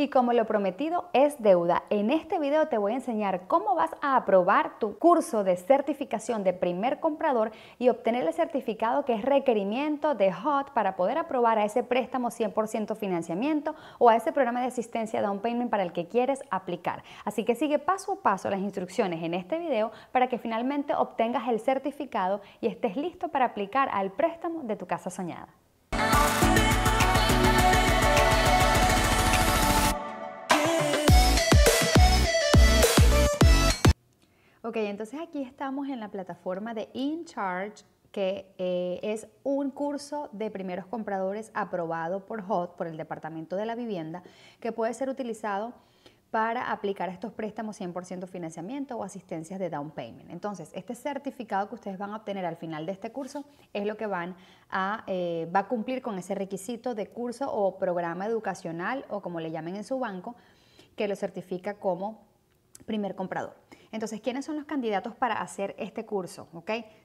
Y como lo prometido es deuda, en este video te voy a enseñar cómo vas a aprobar tu curso de certificación de primer comprador y obtener el certificado que es requerimiento de HOT para poder aprobar a ese préstamo 100% financiamiento o a ese programa de asistencia de un payment para el que quieres aplicar. Así que sigue paso a paso las instrucciones en este video para que finalmente obtengas el certificado y estés listo para aplicar al préstamo de tu casa soñada. Ok, entonces aquí estamos en la plataforma de InCharge, que eh, es un curso de primeros compradores aprobado por HOT, por el Departamento de la Vivienda, que puede ser utilizado para aplicar estos préstamos 100% financiamiento o asistencias de down payment. Entonces, este certificado que ustedes van a obtener al final de este curso es lo que van eh, va a cumplir con ese requisito de curso o programa educacional o como le llamen en su banco, que lo certifica como primer comprador. Entonces, ¿quiénes son los candidatos para hacer este curso?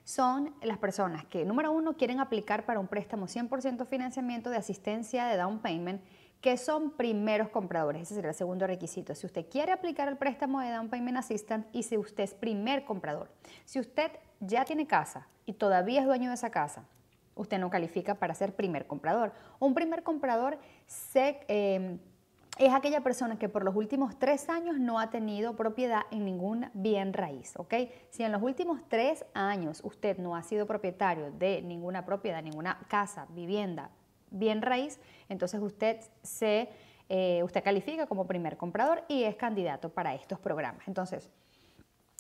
Son las personas que, número uno, quieren aplicar para un préstamo 100% financiamiento de asistencia de down payment que son primeros compradores. Ese será el segundo requisito. Si usted quiere aplicar el préstamo de Down Payment assistant y si usted es primer comprador, si usted ya tiene casa y todavía es dueño de esa casa, usted no califica para ser primer comprador. Un primer comprador se... Eh, es aquella persona que por los últimos tres años no ha tenido propiedad en ningún bien raíz, ¿ok? Si en los últimos tres años usted no ha sido propietario de ninguna propiedad, ninguna casa, vivienda, bien raíz, entonces usted se, eh, usted califica como primer comprador y es candidato para estos programas. Entonces,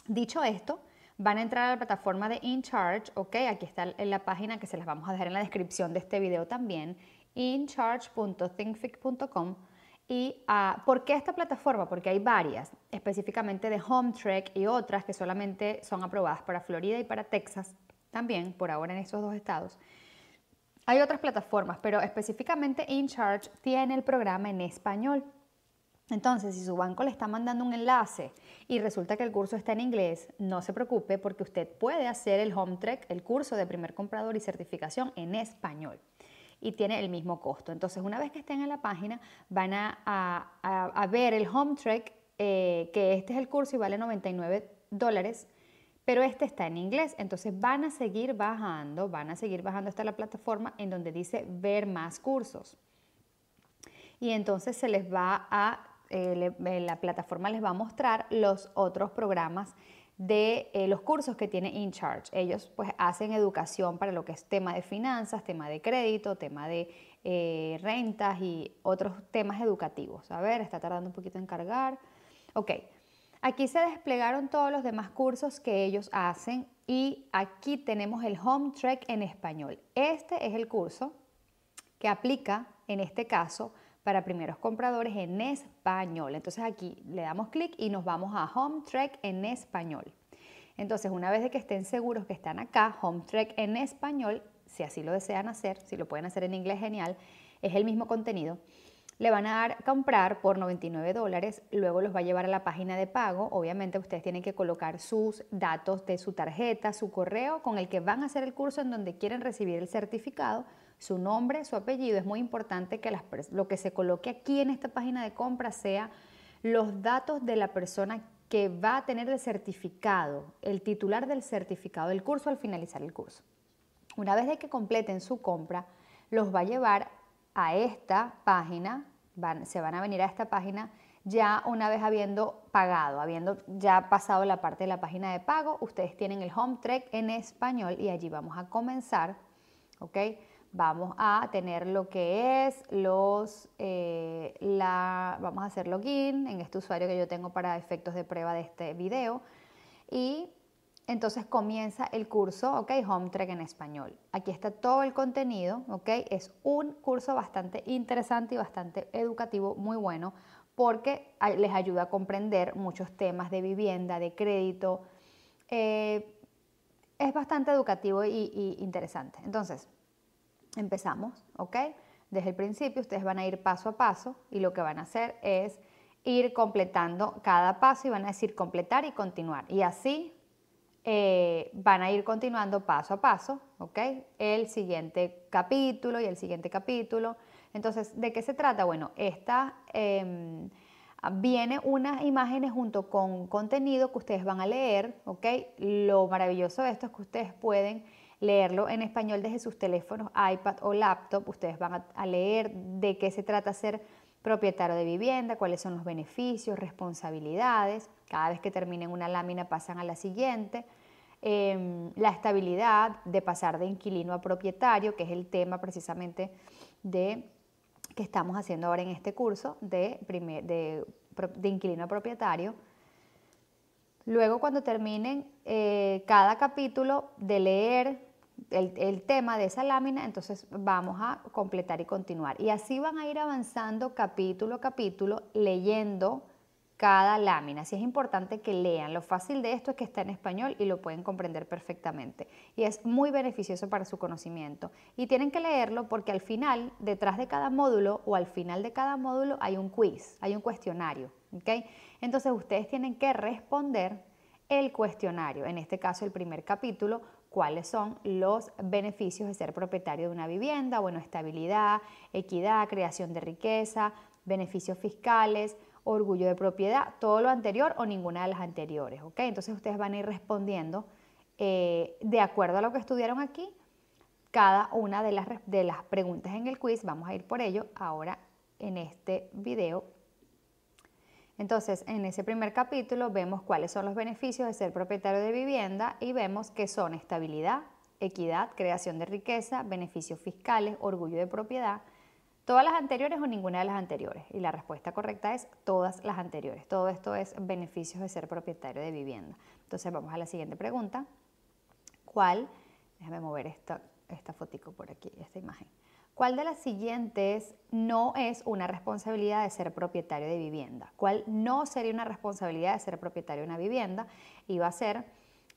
dicho esto, van a entrar a la plataforma de InCharge, ¿ok? Aquí está en la página que se las vamos a dejar en la descripción de este video también, incharge.thinkfig.com ¿Y por qué esta plataforma? Porque hay varias, específicamente de HomeTrek y otras que solamente son aprobadas para Florida y para Texas, también por ahora en esos dos estados. Hay otras plataformas, pero específicamente InCharge tiene el programa en español. Entonces, si su banco le está mandando un enlace y resulta que el curso está en inglés, no se preocupe porque usted puede hacer el home el curso de primer comprador y certificación en español y tiene el mismo costo. Entonces, una vez que estén en la página, van a, ver el home track, eh, que este es el curso y vale 99 dólares, pero este está en inglés. Entonces, van a seguir bajando, van a seguir bajando hasta la plataforma en donde dice ver más cursos. Y entonces se les va a, eh, la plataforma les va a mostrar los otros programas de eh, los cursos que tiene In Charge. Ellos pues hacen educación para lo que es tema de finanzas, tema de crédito, tema de eh, rentas y otros temas educativos. A ver, está tardando un poquito en cargar. Ok, aquí se desplegaron todos los demás cursos que ellos hacen y aquí tenemos el Home Track en español. Este es el curso que aplica en este caso para primeros compradores en español. Entonces aquí le damos clic y nos vamos a Home Track en español. Entonces una vez de que estén seguros que están acá, Home Track en español, si así lo desean hacer, si lo pueden hacer en inglés, genial, es el mismo contenido. Le van a dar comprar por 99 dólares, luego los va a llevar a la página de pago. Obviamente ustedes tienen que colocar sus datos de su tarjeta, su correo con el que van a hacer el curso en donde quieren recibir el certificado su nombre, su apellido. Es muy importante que lo que se coloque aquí en esta página de compra sea los datos de la persona que va a tener el certificado, el titular del certificado del curso al finalizar el curso. Una vez de que completen su compra, los va a llevar a esta página, se van a venir a esta página ya una vez habiendo pagado, habiendo ya pasado la parte de la página de pago, ustedes tienen el home track en español y allí vamos a comenzar, ¿ok? vamos a tener lo que es los, eh, la, vamos a hacer login en este usuario que yo tengo para efectos de prueba de este video y entonces comienza el curso, ok, Home en español. Aquí está todo el contenido, ok, es un curso bastante interesante y bastante educativo, muy bueno, porque les ayuda a comprender muchos temas de vivienda, de crédito. Eh, es bastante educativo e interesante. Entonces, Empezamos, ¿ok? Desde el principio ustedes van a ir paso a paso y lo que van a hacer es ir completando cada paso y van a decir completar y continuar. Y así eh, van a ir continuando paso a paso, ¿ok? El siguiente capítulo y el siguiente capítulo. Entonces, ¿de qué se trata? Bueno, esta em, viene unas imágenes junto con contenido que ustedes van a leer, ¿ok? Lo maravilloso de esto es que ustedes pueden leerlo en español desde sus teléfonos, iPad o laptop. Ustedes van a, leer de qué se trata ser propietario de vivienda, cuáles son los beneficios, responsabilidades. Cada vez que terminen una lámina pasan a la siguiente. Em, la estabilidad de pasar de inquilino a propietario, que es el tema precisamente de que estamos haciendo ahora en este curso de, de, inquilino a propietario. Luego, cuando terminen eh, cada capítulo de leer el, tema de esa lámina, entonces vamos a completar y continuar. Y así van a ir avanzando capítulo a capítulo, leyendo cada lámina. Así es importante que lean. Lo fácil de esto es que está en español y lo pueden comprender perfectamente. Y es muy beneficioso para su conocimiento. Y tienen que leerlo porque al final, detrás de cada módulo o al final de cada módulo hay un quiz, hay un cuestionario. Entonces ustedes tienen que responder el cuestionario, en este caso el primer capítulo, cuáles son los beneficios de ser propietario de una vivienda, bueno, estabilidad, equidad, creación de riqueza, beneficios fiscales, orgullo de propiedad, todo lo anterior o ninguna de las anteriores, ¿ok? Entonces ustedes van a ir respondiendo eh, de acuerdo a lo que estudiaron aquí, cada una de las, de las preguntas en el quiz, vamos a ir por ello ahora en este video entonces, en ese primer capítulo vemos cuáles son los beneficios de ser propietario de vivienda y vemos que son estabilidad, equidad, creación de riqueza, beneficios fiscales, orgullo de propiedad, todas las anteriores o ninguna de las anteriores. Y la respuesta correcta es todas las anteriores. Todo esto es beneficios de ser propietario de vivienda. Entonces, vamos a la siguiente pregunta. ¿Cuál? Déjame mover esta, esta fotico por aquí, esta imagen. ¿Cuál de las siguientes no es una responsabilidad de ser propietario de vivienda? ¿Cuál no sería una responsabilidad de ser propietario de una vivienda? Y va a ser,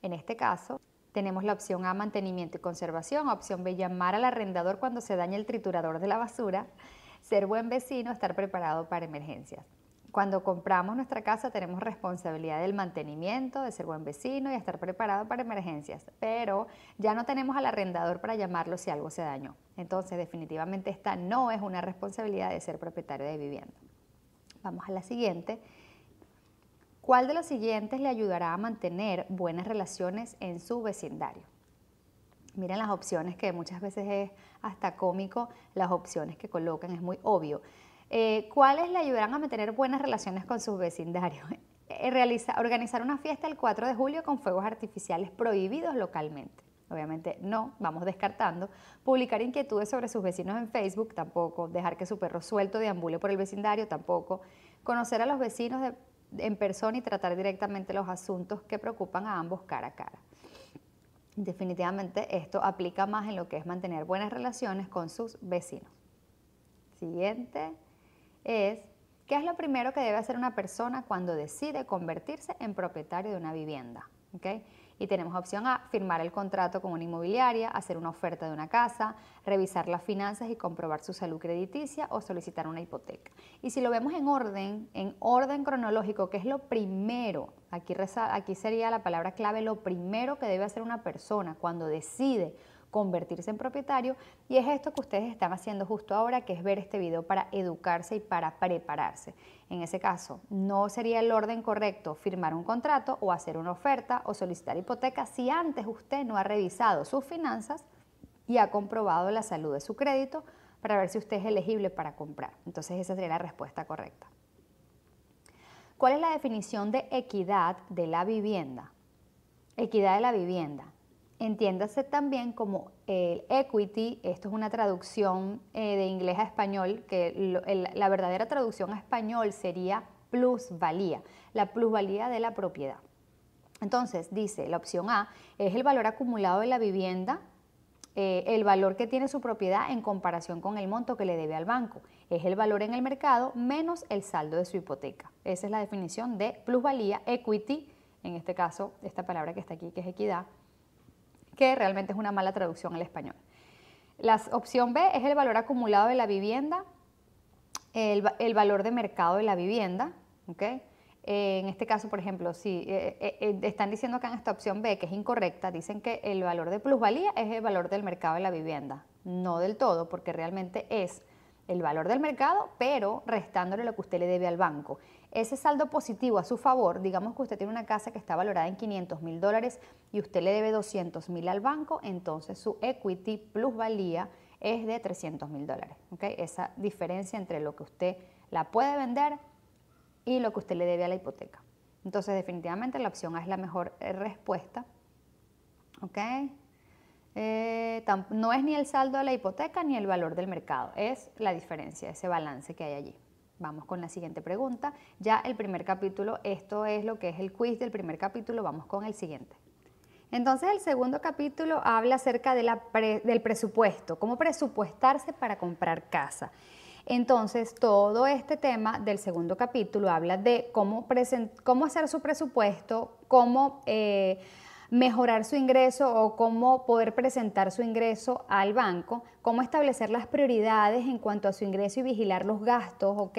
en este caso, tenemos la opción A, mantenimiento y conservación, opción B, llamar al arrendador cuando se daña el triturador de la basura, ser buen vecino, estar preparado para emergencias cuando compramos nuestra casa tenemos responsabilidad del mantenimiento, de ser buen vecino y estar preparado para emergencias, pero ya no tenemos al arrendador para llamarlo si algo se dañó. Entonces, definitivamente esta no es una responsabilidad de ser propietario de vivienda. Vamos a la siguiente. ¿Cuál de los siguientes le ayudará a mantener buenas relaciones en su vecindario? Miren las opciones que muchas veces es hasta cómico, las opciones que colocan, es muy obvio. Eh, ¿Cuáles le ayudarán a mantener buenas relaciones con sus vecindarios? Eh, organizar una fiesta el 4 de julio con fuegos artificiales prohibidos localmente. Obviamente no, vamos descartando. Publicar inquietudes sobre sus vecinos en Facebook, tampoco. Dejar que su perro suelto deambule por el vecindario, tampoco. Conocer a los vecinos en persona y tratar directamente los asuntos que preocupan a ambos cara a cara. Definitivamente esto aplica más en lo que es mantener buenas relaciones con sus vecinos. Siguiente es ¿qué es lo primero que debe hacer una persona cuando decide convertirse en propietario de una vivienda? Y tenemos opción A, firmar el contrato con una inmobiliaria, hacer una oferta de una casa, revisar las finanzas y comprobar su salud crediticia o solicitar una hipoteca. Y si lo vemos en orden, en orden cronológico, ¿qué es lo primero, aquí, aquí sería la palabra clave, lo primero que debe hacer una persona cuando decide convertirse en propietario y es esto que ustedes están haciendo justo ahora, que es ver este video para educarse y para prepararse. En ese caso, no sería el orden correcto firmar un contrato o hacer una oferta o solicitar hipoteca si antes usted no ha revisado sus finanzas y ha comprobado la salud de su crédito para ver si usted es elegible para comprar. Entonces esa sería la respuesta correcta. ¿Cuál es la definición de equidad de la vivienda? Equidad de la vivienda Entiéndase también como el equity, esto es una traducción eh, de inglés a español, que la verdadera traducción a español sería plusvalía, la plusvalía de la propiedad. Entonces, dice, la opción A es el valor acumulado de la vivienda, eh, el valor que tiene su propiedad en comparación con el monto que le debe al banco. Es el valor en el mercado menos el saldo de su hipoteca. Esa es la definición de plusvalía, equity, en este caso, esta palabra que está aquí, que es equidad, que realmente es una mala traducción al español. La opción B es el valor acumulado de la vivienda, el, valor de mercado de la vivienda. Eh, en este caso, por ejemplo, si eh, eh, están diciendo acá en esta opción B que es incorrecta, dicen que el valor de plusvalía es el valor del mercado de la vivienda. No del todo, porque realmente es el valor del mercado, pero restándole lo que usted le debe al banco ese saldo positivo a su favor, digamos que usted tiene una casa que está valorada en 500 mil dólares y usted le debe 200 mil al banco, entonces su equity plus valía es de 300 mil dólares. Esa diferencia entre lo que usted la puede vender y lo que usted le debe a la hipoteca. Entonces definitivamente la opción A es la mejor eh, respuesta. Eh, no es ni el saldo de la hipoteca ni el valor del mercado, es la diferencia, ese balance que hay allí. Vamos con la siguiente pregunta. Ya el primer capítulo, esto es lo que es el quiz del primer capítulo, vamos con el siguiente. Entonces el segundo capítulo habla acerca del presupuesto, cómo presupuestarse para comprar casa. Entonces todo este tema del segundo capítulo habla de cómo, hacer su presupuesto, cómo... Eh, mejorar su ingreso o cómo poder presentar su ingreso al banco, cómo establecer las prioridades en cuanto a su ingreso y vigilar los gastos, ¿ok?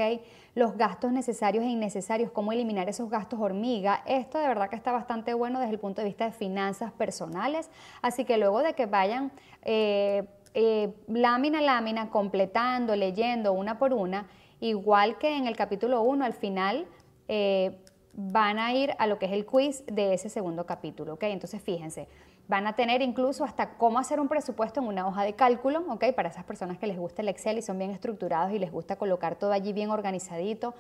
Los gastos necesarios e innecesarios, cómo eliminar esos gastos hormiga. Esto de verdad que está bastante bueno desde el punto de vista de finanzas personales, así que luego de que vayan... Eh, eh, lámina a lámina, completando, leyendo una por una, igual que en el capítulo 1, al final eh, van a ir a lo que es el quiz de ese segundo capítulo, Entonces fíjense, van a tener incluso hasta cómo hacer un presupuesto en una hoja de cálculo, Para esas personas que les gusta el Excel y son bien estructurados y les gusta colocar todo allí bien organizadito.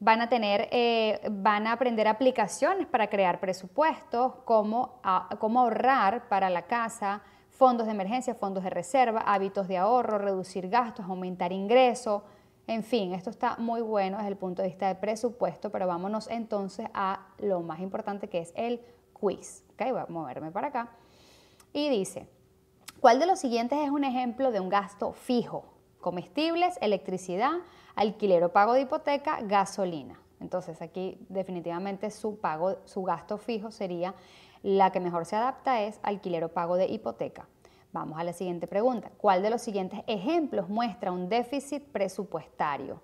Van a tener, eh, van a aprender aplicaciones para crear presupuestos, cómo, cómo ahorrar para la casa, fondos de emergencia, fondos de reserva, hábitos de ahorro, reducir gastos, aumentar ingresos, en fin, esto está muy bueno desde el punto de vista de presupuesto, pero vámonos entonces a lo más importante que es el quiz. voy a moverme para acá. Y dice, ¿cuál de los siguientes es un ejemplo de un gasto fijo? Comestibles, electricidad, alquiler o pago de hipoteca, gasolina. Entonces aquí definitivamente su pago, su gasto fijo sería la que mejor se adapta es alquiler o pago de hipoteca. Vamos a la siguiente pregunta. ¿Cuál de los siguientes ejemplos muestra un déficit presupuestario?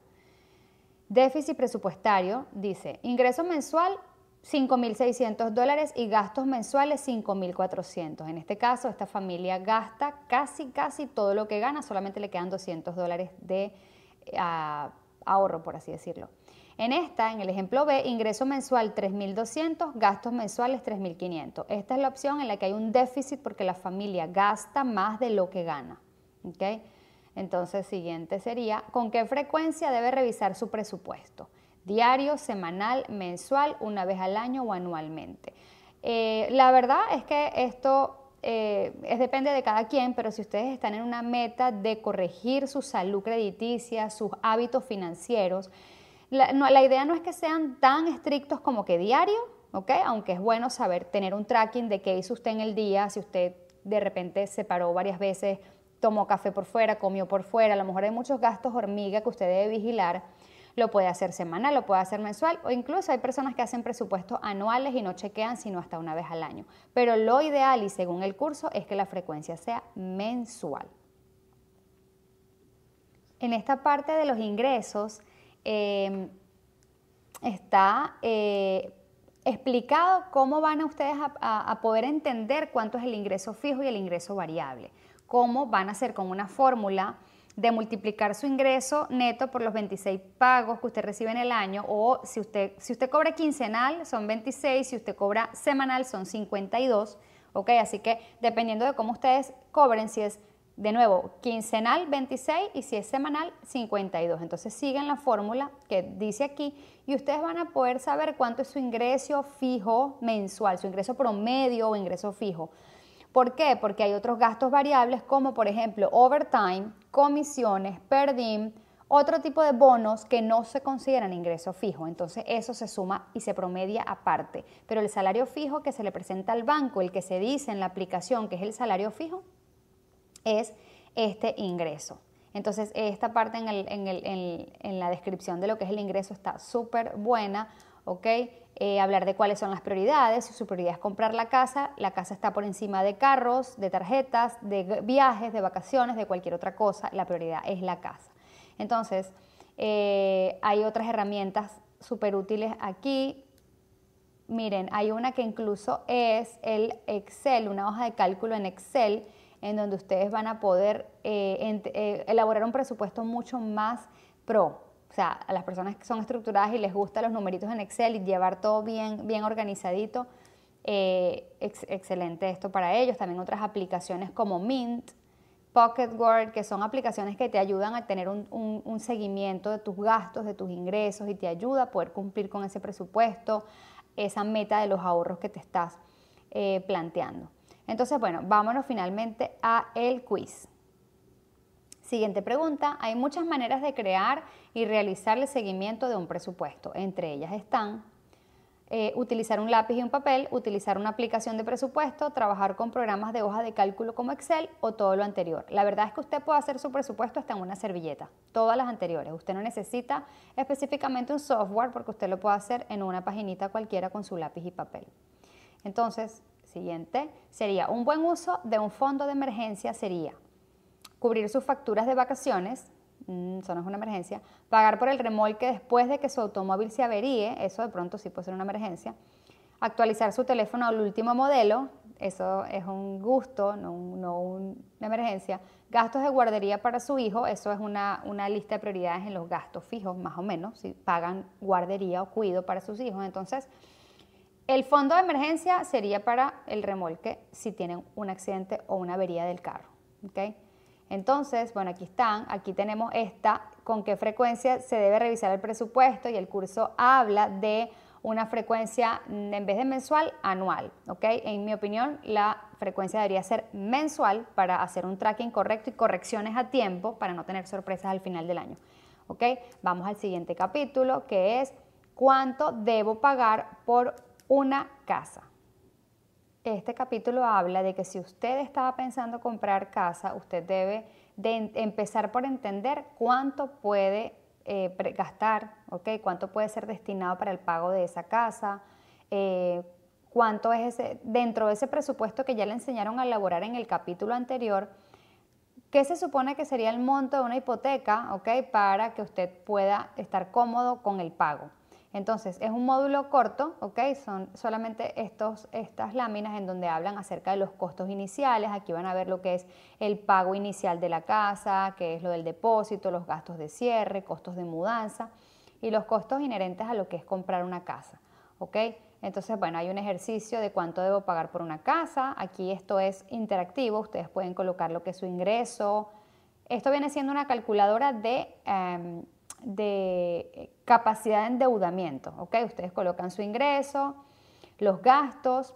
Déficit presupuestario dice ingreso mensual 5.600 dólares y gastos mensuales 5.400. En este caso, esta familia gasta casi, casi todo lo que gana, solamente le quedan 200 dólares de eh, ahorro, por así decirlo. En esta, en el ejemplo B, ingreso mensual 3.200, gastos mensuales 3.500. Esta es la opción en la que hay un déficit porque la familia gasta más de lo que gana. Entonces, siguiente sería, ¿con qué frecuencia debe revisar su presupuesto? Diario, semanal, mensual, una vez al año o anualmente. Eh, la verdad es que esto eh, es depende de cada quien, pero si ustedes están en una meta de corregir su salud crediticia, sus hábitos financieros, la, idea no es que sean tan estrictos como que diario, Aunque es bueno saber tener un tracking de qué hizo usted en el día, si usted de repente se paró varias veces, tomó café por fuera, comió por fuera, a lo mejor hay muchos gastos hormiga que usted debe vigilar. Lo puede hacer semanal, lo puede hacer mensual o incluso hay personas que hacen presupuestos anuales y no chequean sino hasta una vez al año. Pero lo ideal y según el curso es que la frecuencia sea mensual. En esta parte de los ingresos, Em, está eh, explicado cómo van a ustedes a, poder entender cuánto es el ingreso fijo y el ingreso variable, cómo van a hacer con una fórmula de multiplicar su ingreso neto por los 26 pagos que usted recibe en el año o si usted, si usted cobra quincenal son 26, si usted cobra semanal son 52, ¿ok? Así que dependiendo de cómo ustedes cobren, si es de nuevo, quincenal 26 y si es semanal 52. Entonces siguen la fórmula que dice aquí y ustedes van a poder saber cuánto es su ingreso fijo mensual, su ingreso promedio o ingreso fijo. ¿Por qué? Porque hay otros gastos variables como por ejemplo overtime, comisiones, perdim, otro tipo de bonos que no se consideran ingreso fijo. Entonces eso se suma y se promedia aparte. Pero el salario fijo que se le presenta al banco, el que se dice en la aplicación que es el salario fijo, es este ingreso. Entonces, esta parte en, el, en, el, en, la descripción de lo que es el ingreso está súper buena, ¿ok? Eh, hablar de cuáles son las prioridades, si su prioridad es comprar la casa, la casa está por encima de carros, de tarjetas, de viajes, de vacaciones, de cualquier otra cosa, la prioridad es la casa. Entonces, eh, hay otras herramientas súper útiles aquí. Miren, hay una que incluso es el Excel, una hoja de cálculo en Excel en donde ustedes van a poder eh, eh, elaborar un presupuesto mucho más pro. O sea, a las personas que son estructuradas y les gustan los numeritos en Excel y llevar todo bien, bien organizadito, eh, excelente esto para ellos. También otras aplicaciones como Mint, Pocket Word, que son aplicaciones que te ayudan a tener un, seguimiento de tus gastos, de tus ingresos y te ayuda a poder cumplir con ese presupuesto, esa meta de los ahorros que te estás planteando. Entonces, bueno, vámonos finalmente a el quiz. Siguiente pregunta, hay muchas maneras de crear y realizar el seguimiento de un presupuesto. Entre ellas están eh, utilizar un lápiz y un papel, utilizar una aplicación de presupuesto, trabajar con programas de hoja de cálculo como Excel o todo lo anterior. La verdad es que usted puede hacer su presupuesto hasta en una servilleta, todas las anteriores. Usted no necesita específicamente un software porque usted lo puede hacer en una paginita cualquiera con su lápiz y papel. Entonces, Siguiente sería un buen uso de un fondo de emergencia sería cubrir sus facturas de vacaciones, mm, eso no es una emergencia, pagar por el remolque después de que su automóvil se averíe, eso de pronto sí puede ser una emergencia, actualizar su teléfono al último modelo, eso es un gusto, no, una emergencia, gastos de guardería para su hijo, eso es una, una, lista de prioridades en los gastos fijos, más o menos, si pagan guardería o cuido para sus hijos, entonces el fondo de emergencia sería para el remolque si tienen un accidente o una avería del carro. Entonces, bueno, aquí están, aquí tenemos esta, con qué frecuencia se debe revisar el presupuesto y el curso habla de una frecuencia en vez de mensual, anual. ¿ok? En mi opinión, la frecuencia debería ser mensual para hacer un tracking correcto y correcciones a tiempo para no tener sorpresas al final del año. ¿ok? Vamos al siguiente capítulo que es cuánto debo pagar por una casa. Este capítulo habla de que si usted estaba pensando comprar casa, usted debe empezar por entender cuánto puede eh, gastar, cuánto puede ser destinado para el pago de esa casa, eh, cuánto es ese, dentro de ese presupuesto que ya le enseñaron a elaborar en el capítulo anterior, ¿Qué se supone que sería el monto de una hipoteca, para que usted pueda estar cómodo con el pago? Entonces, es un módulo corto, ¿ok? Son solamente estos, estas láminas en donde hablan acerca de los costos iniciales. Aquí van a ver lo que es el pago inicial de la casa, que es lo del depósito, los gastos de cierre, costos de mudanza y los costos inherentes a lo que es comprar una casa, ¿ok? Entonces, bueno, hay un ejercicio de cuánto debo pagar por una casa. Aquí esto es interactivo, ustedes pueden colocar lo que es su ingreso. Esto viene siendo una calculadora de... Em, de eh, capacidad de endeudamiento. ¿ok? Ustedes colocan su ingreso, los gastos,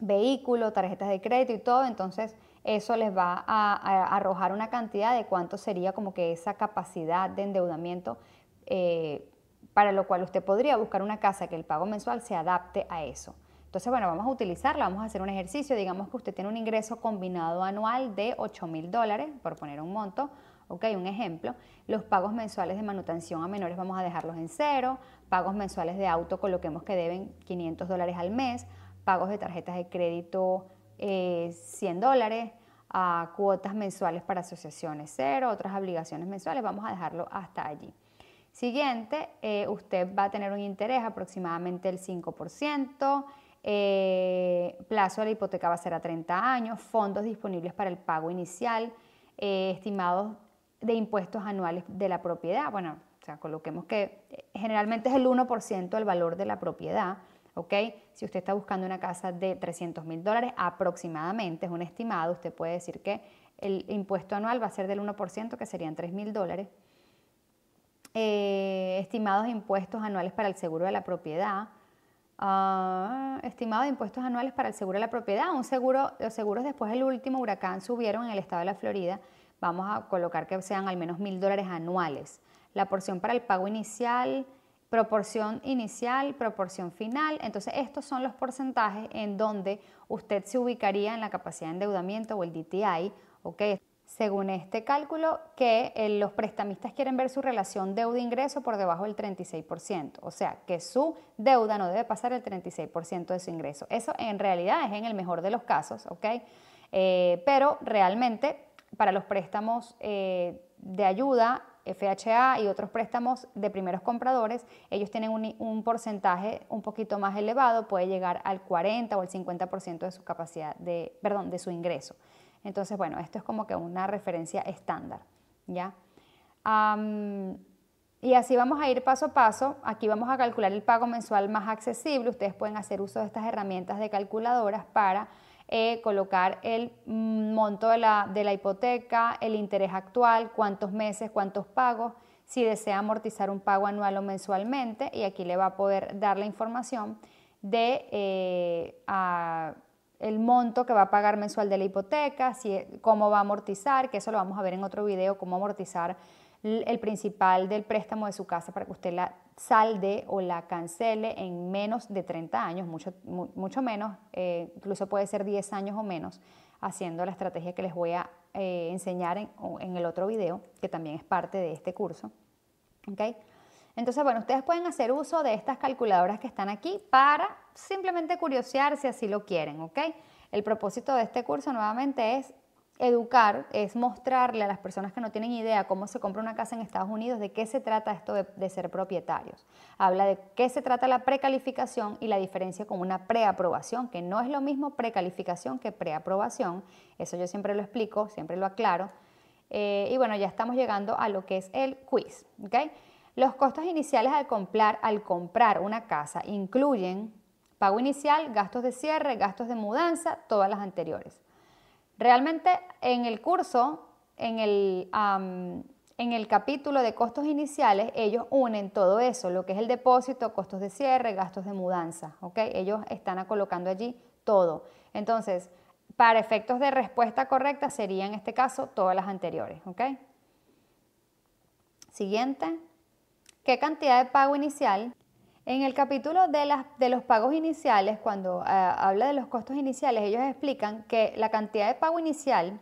vehículo, tarjetas de crédito y todo, entonces eso les va a, arrojar una cantidad de cuánto sería como que esa capacidad de endeudamiento eh, para lo cual usted podría buscar una casa que el pago mensual se adapte a eso. Entonces, bueno, vamos a utilizarla, vamos a hacer un ejercicio, digamos que usted tiene un ingreso combinado anual de 8 mil dólares, por poner un monto, Ok, un ejemplo, los pagos mensuales de manutención a menores vamos a dejarlos en cero, pagos mensuales de auto coloquemos que deben 500 dólares al mes, pagos de tarjetas de crédito 100 eh, dólares, ah, cuotas mensuales para asociaciones cero, otras obligaciones mensuales, vamos a dejarlo hasta allí. Siguiente, eh, usted va a tener un interés aproximadamente el 5%, eh, plazo de la hipoteca va a ser a 30 años, fondos disponibles para el pago inicial, estimados de impuestos anuales de la propiedad. Bueno, o sea, coloquemos que eh, generalmente es el 1% del valor de la propiedad, ¿ok? Si usted está buscando una casa de 300 mil dólares aproximadamente, es un estimado, usted puede decir que el impuesto anual va a ser del 1%, que serían 3 mil dólares. Eh, estimados impuestos anuales para el seguro de la propiedad. Ah, estimados impuestos anuales para el seguro de la propiedad. Un seguro, los seguros después del último huracán subieron en el estado de la Florida vamos a colocar que sean al menos mil dólares anuales. La porción para el pago inicial, proporción inicial, proporción final. Entonces, estos son los porcentajes en donde usted se ubicaría en la capacidad de endeudamiento o el DTI, ¿ok? Según este cálculo, que eh, los prestamistas quieren ver su relación deuda-ingreso por debajo del 36%, o sea, que su deuda no debe pasar el 36% de su ingreso. Eso en realidad es en el mejor de los casos, ¿ok? Eh, pero realmente para los préstamos eh, de ayuda, FHA y otros préstamos de primeros compradores, ellos tienen un, porcentaje un poquito más elevado, puede llegar al 40 o el 50% de su capacidad de, perdón, de su ingreso. Entonces, bueno, esto es como que una referencia estándar, ¿ya? y así vamos a ir paso a paso. Aquí vamos a calcular el pago mensual más accesible. Ustedes pueden hacer uso de estas herramientas de calculadoras para eh, colocar el monto de la, de la hipoteca, el interés actual, cuántos meses, cuántos pagos, si desea amortizar un pago anual o mensualmente, y aquí le va a poder dar la información de eh, el monto que va a pagar mensual de la hipoteca, si, e, cómo va a amortizar, que eso lo vamos a ver en otro video, cómo amortizar el principal del préstamo de su casa para que usted la salde o la cancele en menos de 30 años, mucho, mucho menos, eh, incluso puede ser 10 años o menos, haciendo la estrategia que les voy a eh, enseñar en, el otro video, que también es parte de este curso. ¿Okay? Entonces, bueno, ustedes pueden hacer uso de estas calculadoras que están aquí para simplemente curiosear si así lo quieren, El propósito de este curso nuevamente es educar, es mostrarle a las personas que no tienen idea cómo se compra una casa en Estados Unidos, de qué se trata esto de, ser propietarios. Habla de qué se trata la precalificación y la diferencia con una preaprobación, que no es lo mismo precalificación que preaprobación. Eso yo siempre lo explico, siempre lo aclaro. Eh, y bueno, ya estamos llegando a lo que es el quiz. Los costos iniciales comprar, al comprar una casa incluyen pago inicial, gastos de cierre, gastos de mudanza, todas las anteriores. Realmente en el curso, en el, en el capítulo de costos iniciales, ellos unen todo eso, lo que es el depósito, costos de cierre, gastos de mudanza, ¿ok? Ellos están colocando allí todo. Entonces, para efectos de respuesta correcta sería en este caso todas las anteriores, ¿ok? Siguiente. ¿Qué cantidad de pago inicial en el capítulo de, los pagos iniciales, cuando eh, habla de los costos iniciales, ellos explican que la cantidad de pago inicial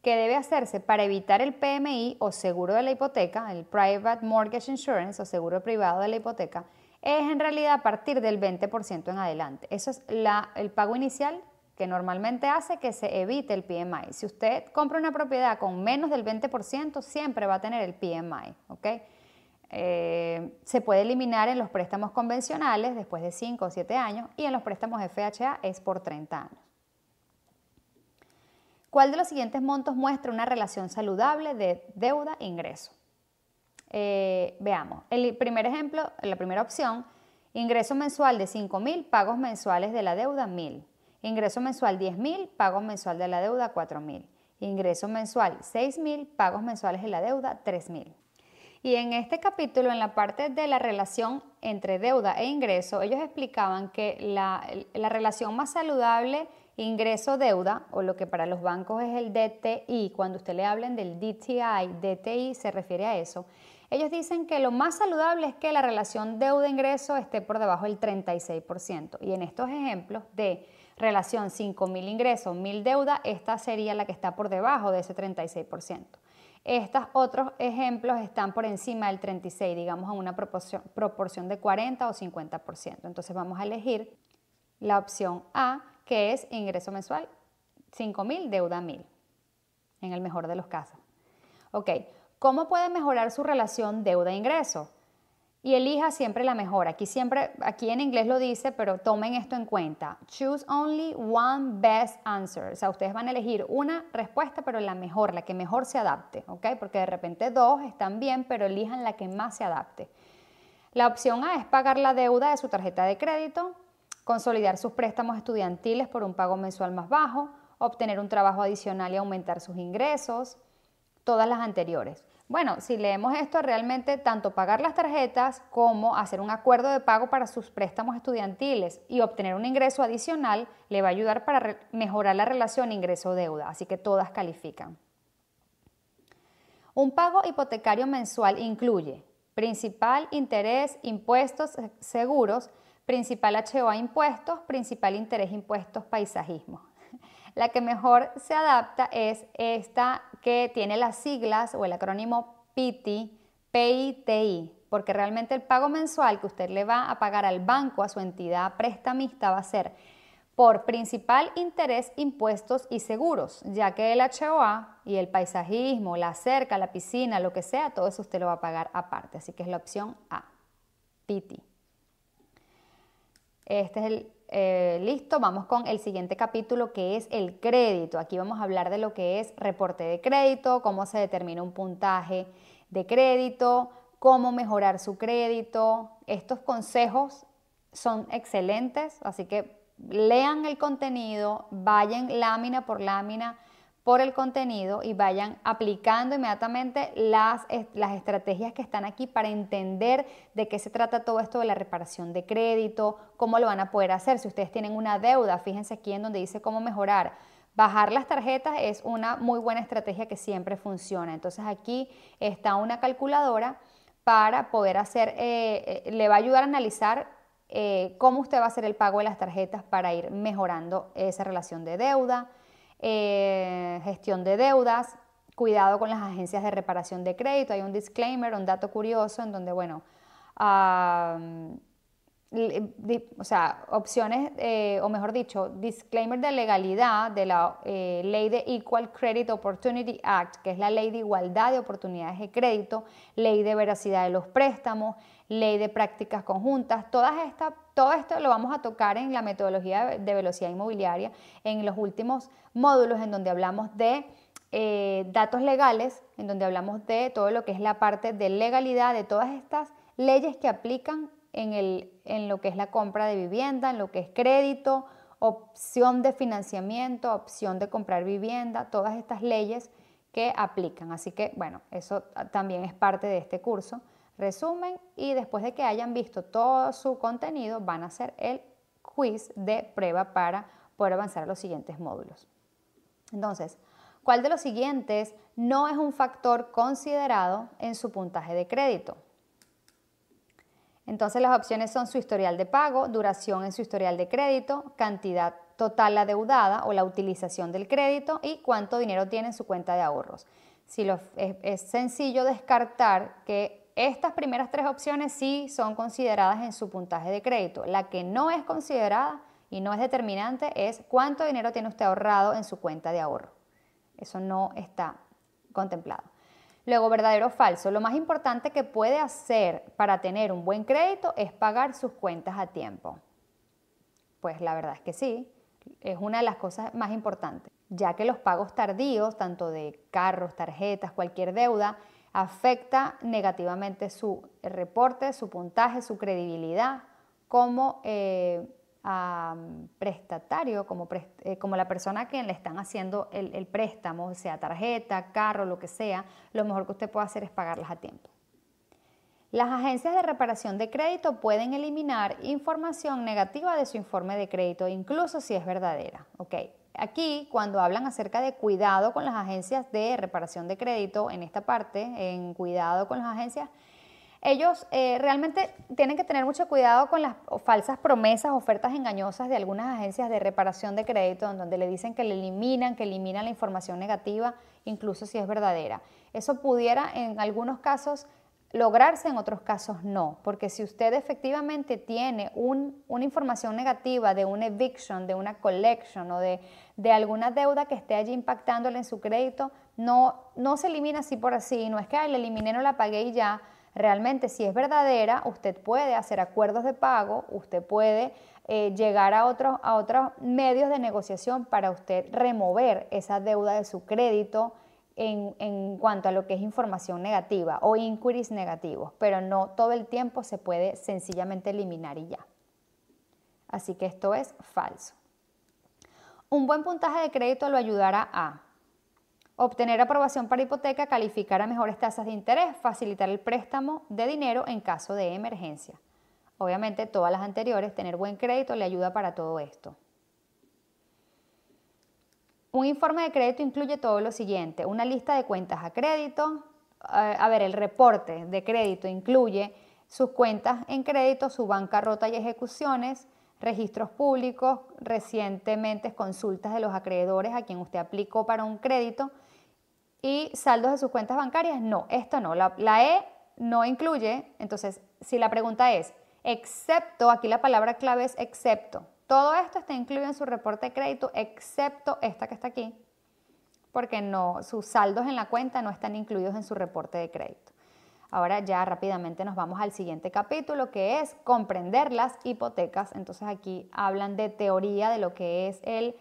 que debe hacerse para evitar el PMI o seguro de la hipoteca, el Private Mortgage Insurance o seguro privado de la hipoteca, es en realidad a partir del 20% en adelante. Eso es el pago inicial que normalmente hace que se evite el PMI. Si usted compra una propiedad con menos del 20%, siempre va a tener el PMI, ¿ok? Eh, se puede eliminar en los préstamos convencionales después de 5 o 7 años y en los préstamos FHA es por 30 años. ¿Cuál de los siguientes montos muestra una relación saludable de deuda-ingreso? E eh, veamos, el primer ejemplo, la primera opción, ingreso mensual de 5.000, pagos mensuales de la deuda 1.000, ingreso mensual 10.000, pagos mensual de la deuda 4.000, ingreso mensual 6.000, pagos mensuales de la deuda 3.000. Y en este capítulo, en la parte de la relación entre deuda e ingreso, ellos explicaban que la, relación más saludable ingreso-deuda, o lo que para los bancos es el DTI, cuando usted le hablen del DTI, DTI se refiere a eso, ellos dicen que lo más saludable es que la relación deuda-ingreso esté por debajo del 36%. Y en estos ejemplos de relación 5.000 ingresos, 1.000 deuda, esta sería la que está por debajo de ese 36%. Estos otros ejemplos están por encima del 36, digamos en una proporción, de 40 o 50%. Entonces vamos a elegir la opción A, que es ingreso mensual 5.000, deuda 1.000, en el mejor de los casos. Ok, ¿cómo puede mejorar su relación deuda-ingreso? y elija siempre la mejor. Aquí siempre, aquí en inglés lo dice, pero tomen esto en cuenta. Choose only one best answer. O sea, ustedes van a elegir una respuesta, pero la mejor, la que mejor se adapte, ¿ok? Porque de repente dos están bien, pero elijan la que más se adapte. La opción A es pagar la deuda de su tarjeta de crédito, consolidar sus préstamos estudiantiles por un pago mensual más bajo, obtener un trabajo adicional y aumentar sus ingresos, todas las anteriores. Bueno, si leemos esto, realmente tanto pagar las tarjetas como hacer un acuerdo de pago para sus préstamos estudiantiles y obtener un ingreso adicional le va a ayudar para mejorar la relación ingreso-deuda, así que todas califican. Un pago hipotecario mensual incluye principal, interés, impuestos, seguros, principal HOA impuestos, principal interés impuestos, paisajismo. La que mejor se adapta es esta que tiene las siglas o el acrónimo PITI, PITI, porque realmente el pago mensual que usted le va a pagar al banco, a su entidad prestamista, va a ser por principal interés, impuestos y seguros, ya que el HOA y el paisajismo, la cerca, la piscina, lo que sea, todo eso usted lo va a pagar aparte. Así que es la opción A, PITI. Este es el eh, listo, vamos con el siguiente capítulo que es el crédito. Aquí vamos a hablar de lo que es reporte de crédito, cómo se determina un puntaje de crédito, cómo mejorar su crédito. Estos consejos son excelentes, así que lean el contenido, vayan lámina por lámina por el contenido y vayan aplicando inmediatamente las, estrategias que están aquí para entender de qué se trata todo esto de la reparación de crédito, cómo lo van a poder hacer. Si ustedes tienen una deuda, fíjense aquí en donde dice cómo mejorar. Bajar las tarjetas es una muy buena estrategia que siempre funciona. Entonces aquí está una calculadora para poder hacer, eh, eh, le va a ayudar a analizar eh, cómo usted va a hacer el pago de las tarjetas para ir mejorando esa relación de deuda, eh, gestión de deudas, cuidado con las agencias de reparación de crédito. Hay un disclaimer, un dato curioso en donde, bueno, o sea, opciones, eh, o mejor dicho, disclaimer de legalidad de la eh, ley de Equal Credit Opportunity Act, que es la ley de igualdad de oportunidades de crédito, ley de veracidad de los préstamos, ley de prácticas conjuntas, todas todo esto lo vamos a tocar en la metodología de velocidad inmobiliaria, en los últimos módulos en donde hablamos de eh, datos legales, en donde hablamos de todo lo que es la parte de legalidad, de todas estas leyes que aplican en, el, en lo que es la compra de vivienda, en lo que es crédito, opción de financiamiento, opción de comprar vivienda, todas estas leyes que aplican. Así que, bueno, eso también es parte de este curso resumen y después de que hayan visto todo su contenido van a hacer el quiz de prueba para poder avanzar a los siguientes módulos. Entonces, ¿cuál de los siguientes no es un factor considerado en su puntaje de crédito? Entonces las opciones son su historial de pago, duración en su historial de crédito, cantidad total adeudada o la utilización del crédito y cuánto dinero tiene en su cuenta de ahorros. Si es, es sencillo descartar que estas primeras tres opciones sí son consideradas en su puntaje de crédito. La que no es considerada y no es determinante es cuánto dinero tiene usted ahorrado en su cuenta de ahorro. Eso no está contemplado. Luego, verdadero o falso. Lo más importante que puede hacer para tener un buen crédito es pagar sus cuentas a tiempo. Pues la verdad es que sí, es una de las cosas más importantes, ya que los pagos tardíos, tanto de carros, tarjetas, cualquier deuda, afecta negativamente su eh, reporte, su puntaje, su credibilidad como eh, mm, prestatario, eh, como, la persona a quien le están haciendo el, préstamo, sea tarjeta, carro, lo que sea, lo mejor que usted puede hacer es pagarlas a tiempo. Las agencias de reparación de crédito pueden eliminar información negativa de su informe de crédito, incluso si es verdadera. Aquí, cuando hablan acerca de cuidado con las agencias de reparación de crédito, en esta parte, en cuidado con las agencias, ellos eh, realmente tienen que tener mucho cuidado con las falsas promesas, ofertas engañosas de algunas agencias de reparación de crédito, en donde le dicen que le eliminan, que eliminan la información negativa, incluso si es verdadera. Eso pudiera en algunos casos lograrse, en otros casos no, porque si usted efectivamente tiene una información negativa de una eviction, de una collection o de, alguna deuda que esté allí impactándole en su crédito, no, se elimina así por así, no es que le la eliminé, no la pagué y ya. Realmente, si es verdadera, usted puede hacer acuerdos de pago, usted puede eh, llegar a otros, a otros medios de negociación para usted remover esa deuda de su crédito, en, cuanto a lo que es información negativa o inquiries negativos, pero no todo el tiempo se puede sencillamente eliminar y ya. Así que esto es falso. Un buen puntaje de crédito lo ayudará a obtener aprobación para hipoteca, calificar a mejores tasas de interés, facilitar el préstamo de dinero en caso de emergencia. Obviamente todas las anteriores, tener buen crédito le ayuda para todo esto. Un informe de crédito incluye todo lo siguiente, una lista de cuentas a crédito, a ver, el reporte de crédito incluye sus cuentas en crédito, su bancarrota y ejecuciones, registros públicos, recientemente consultas de los acreedores a quien usted aplicó para un crédito y saldos de sus cuentas bancarias. No, esto no, la, la E no incluye, entonces si la pregunta es, excepto, aquí la palabra clave es excepto, todo esto está incluido en su reporte de crédito, excepto esta que está aquí, porque no, sus saldos en la cuenta no están incluidos en su reporte de crédito. Ahora ya rápidamente nos vamos al siguiente capítulo que es comprender las hipotecas. Entonces aquí hablan de teoría de lo que es el,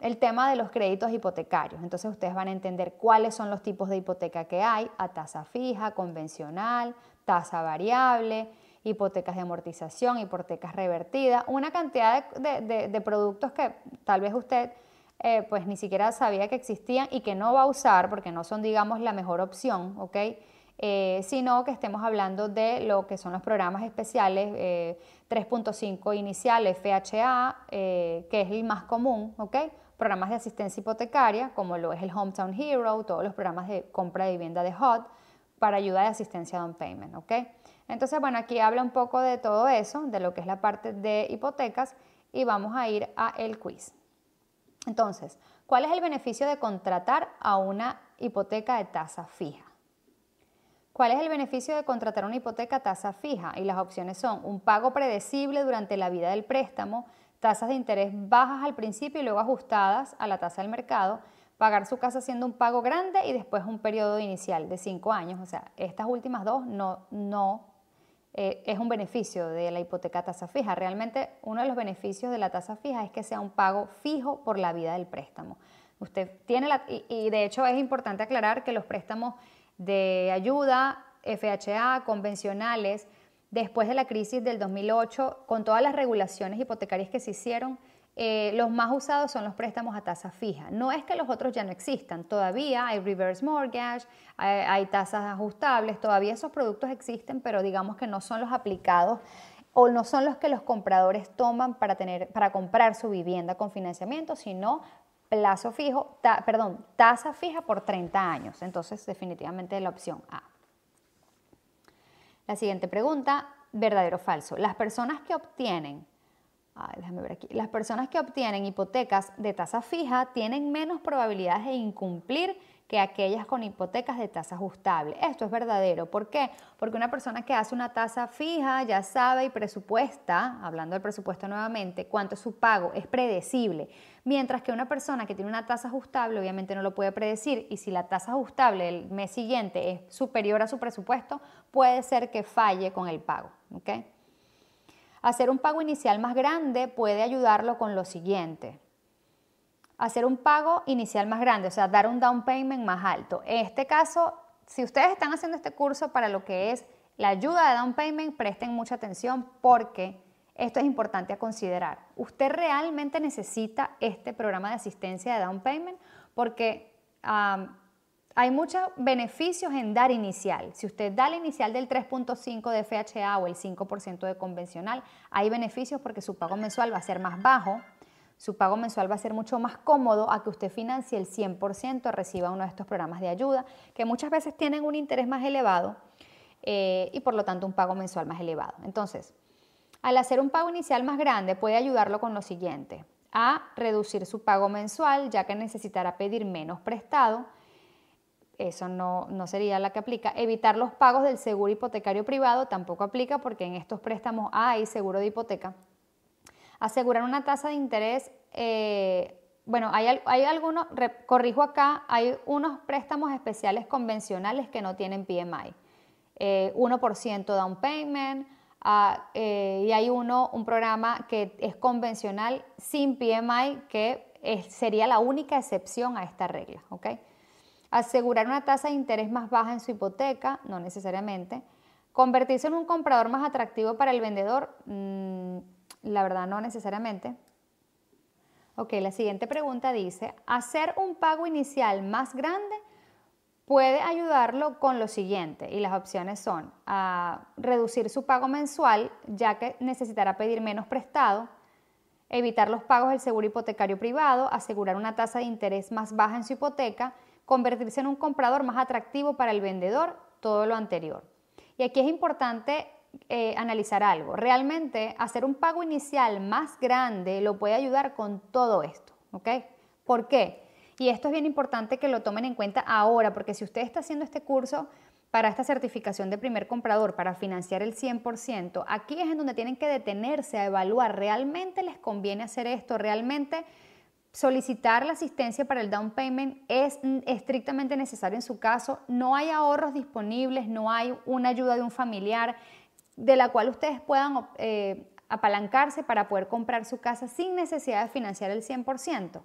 el tema de los créditos hipotecarios. Entonces ustedes van a entender cuáles son los tipos de hipoteca que hay, a tasa fija, convencional, tasa variable, hipotecas de amortización, hipotecas revertidas, una cantidad de, productos que tal vez usted eh, pues ni siquiera sabía que existían y que no va a usar porque no son digamos la mejor opción, ¿ok? Eh, sino que estemos hablando de lo que son los programas especiales 3.5 eh, iniciales, FHA, que es el más común, ¿ok? Programas de asistencia hipotecaria, como lo es el Hometown Hero, todos los programas de compra de vivienda de HOT, para ayuda de asistencia down payment, ¿ok? Entonces, bueno, aquí habla un poco de todo eso, de lo que es la parte de hipotecas y vamos a ir a el quiz. Entonces, ¿cuál es el beneficio de contratar a una hipoteca de tasa fija? ¿Cuál es el beneficio de contratar una hipoteca a tasa fija? Y las opciones son un pago predecible durante la vida del préstamo, tasas de interés bajas al principio y luego ajustadas a la tasa del mercado, pagar su casa haciendo un pago grande y después un periodo inicial de cinco años. O sea, estas últimas dos no, no eh, es un beneficio de la hipoteca tasa fija. Realmente uno de los beneficios de la tasa fija es que sea un pago fijo por la vida del préstamo. Usted tiene la, y de hecho es importante aclarar que los préstamos de ayuda, FHA, convencionales, después de la crisis del 2008, con todas las regulaciones hipotecarias que se hicieron, eh, los más usados son los préstamos a tasa fija. No es que los otros ya no existan, todavía hay reverse mortgage, hay, tasas ajustables, todavía esos productos existen, pero digamos que no son los aplicados o no son los que los compradores toman para, tener, para comprar su vivienda con financiamiento, sino plazo fijo, perdón, tasa fija por 30 años. Entonces, definitivamente la opción A. La siguiente pregunta, verdadero o falso. Las personas que obtienen las personas que obtienen hipotecas de tasa fija tienen menos probabilidades de incumplir que aquellas con hipotecas de tasa ajustable. Esto es verdadero. ¿Por qué? Porque una persona que hace una tasa fija ya sabe y presupuesta, hablando del presupuesto nuevamente, cuánto es su pago, es predecible. Mientras que una persona que tiene una tasa ajustable obviamente no lo puede predecir y si la tasa ajustable el mes siguiente es superior a su presupuesto, puede ser que falle con el pago. ¿Ok? Hacer un pago inicial más grande puede ayudarlo con lo siguiente. Hacer un pago inicial más grande, o sea, dar un down payment más alto. En este caso, si ustedes están haciendo este curso para lo que es la ayuda de down payment, presten mucha atención porque esto es importante a considerar. ¿Usted realmente necesita este programa de asistencia de down payment? Porque hay muchos beneficios en dar inicial. Si usted da la inicial del 3.5 de FHA o el 5% de convencional, hay beneficios porque su pago mensual va a ser más bajo, su pago mensual va a ser mucho más cómodo a que usted financie el 100%, reciba uno de estos programas de ayuda, que muchas veces tienen un interés más elevado eh, y por lo tanto un pago mensual más elevado. Entonces, al hacer un pago inicial más grande puede ayudarlo con lo siguiente, a reducir su pago mensual ya que necesitará pedir menos prestado, eso no, sería la que aplica. Evitar los pagos del seguro hipotecario privado tampoco aplica porque en estos préstamos hay seguro de hipoteca. Asegurar una tasa de interés, eh, bueno, hay, algunos, corrijo acá, hay unos préstamos especiales convencionales que no tienen PMI. Eh, 1% down payment, ah, eh, y hay uno, un programa que es convencional sin PMI que sería la única excepción a esta regla, ¿ok? asegurar una tasa de interés más baja en su hipoteca, no necesariamente, convertirse en un comprador más atractivo para el vendedor, mm, la verdad no necesariamente. Ok, la siguiente pregunta dice, hacer un pago inicial más grande puede ayudarlo con lo siguiente y las opciones son a reducir su pago mensual ya que necesitará pedir menos prestado, evitar los pagos del seguro hipotecario privado, asegurar una tasa de interés más baja en su hipoteca, convertirse en un comprador más atractivo para el vendedor, todo lo anterior. Y aquí es importante eh, analizar algo. Realmente hacer un pago inicial más grande lo puede ayudar con todo esto, ¿Por qué? Y esto es bien importante que lo tomen en cuenta ahora, porque si usted está haciendo este curso para esta certificación de primer comprador, para financiar el 100%, aquí es en donde tienen que detenerse a evaluar, ¿realmente les conviene hacer esto? ¿Realmente? solicitar la asistencia para el down payment es estrictamente necesario en su caso. No hay ahorros disponibles, no hay una ayuda de un familiar de la cual ustedes puedan eh, apalancarse para poder comprar su casa sin necesidad de financiar el 100%.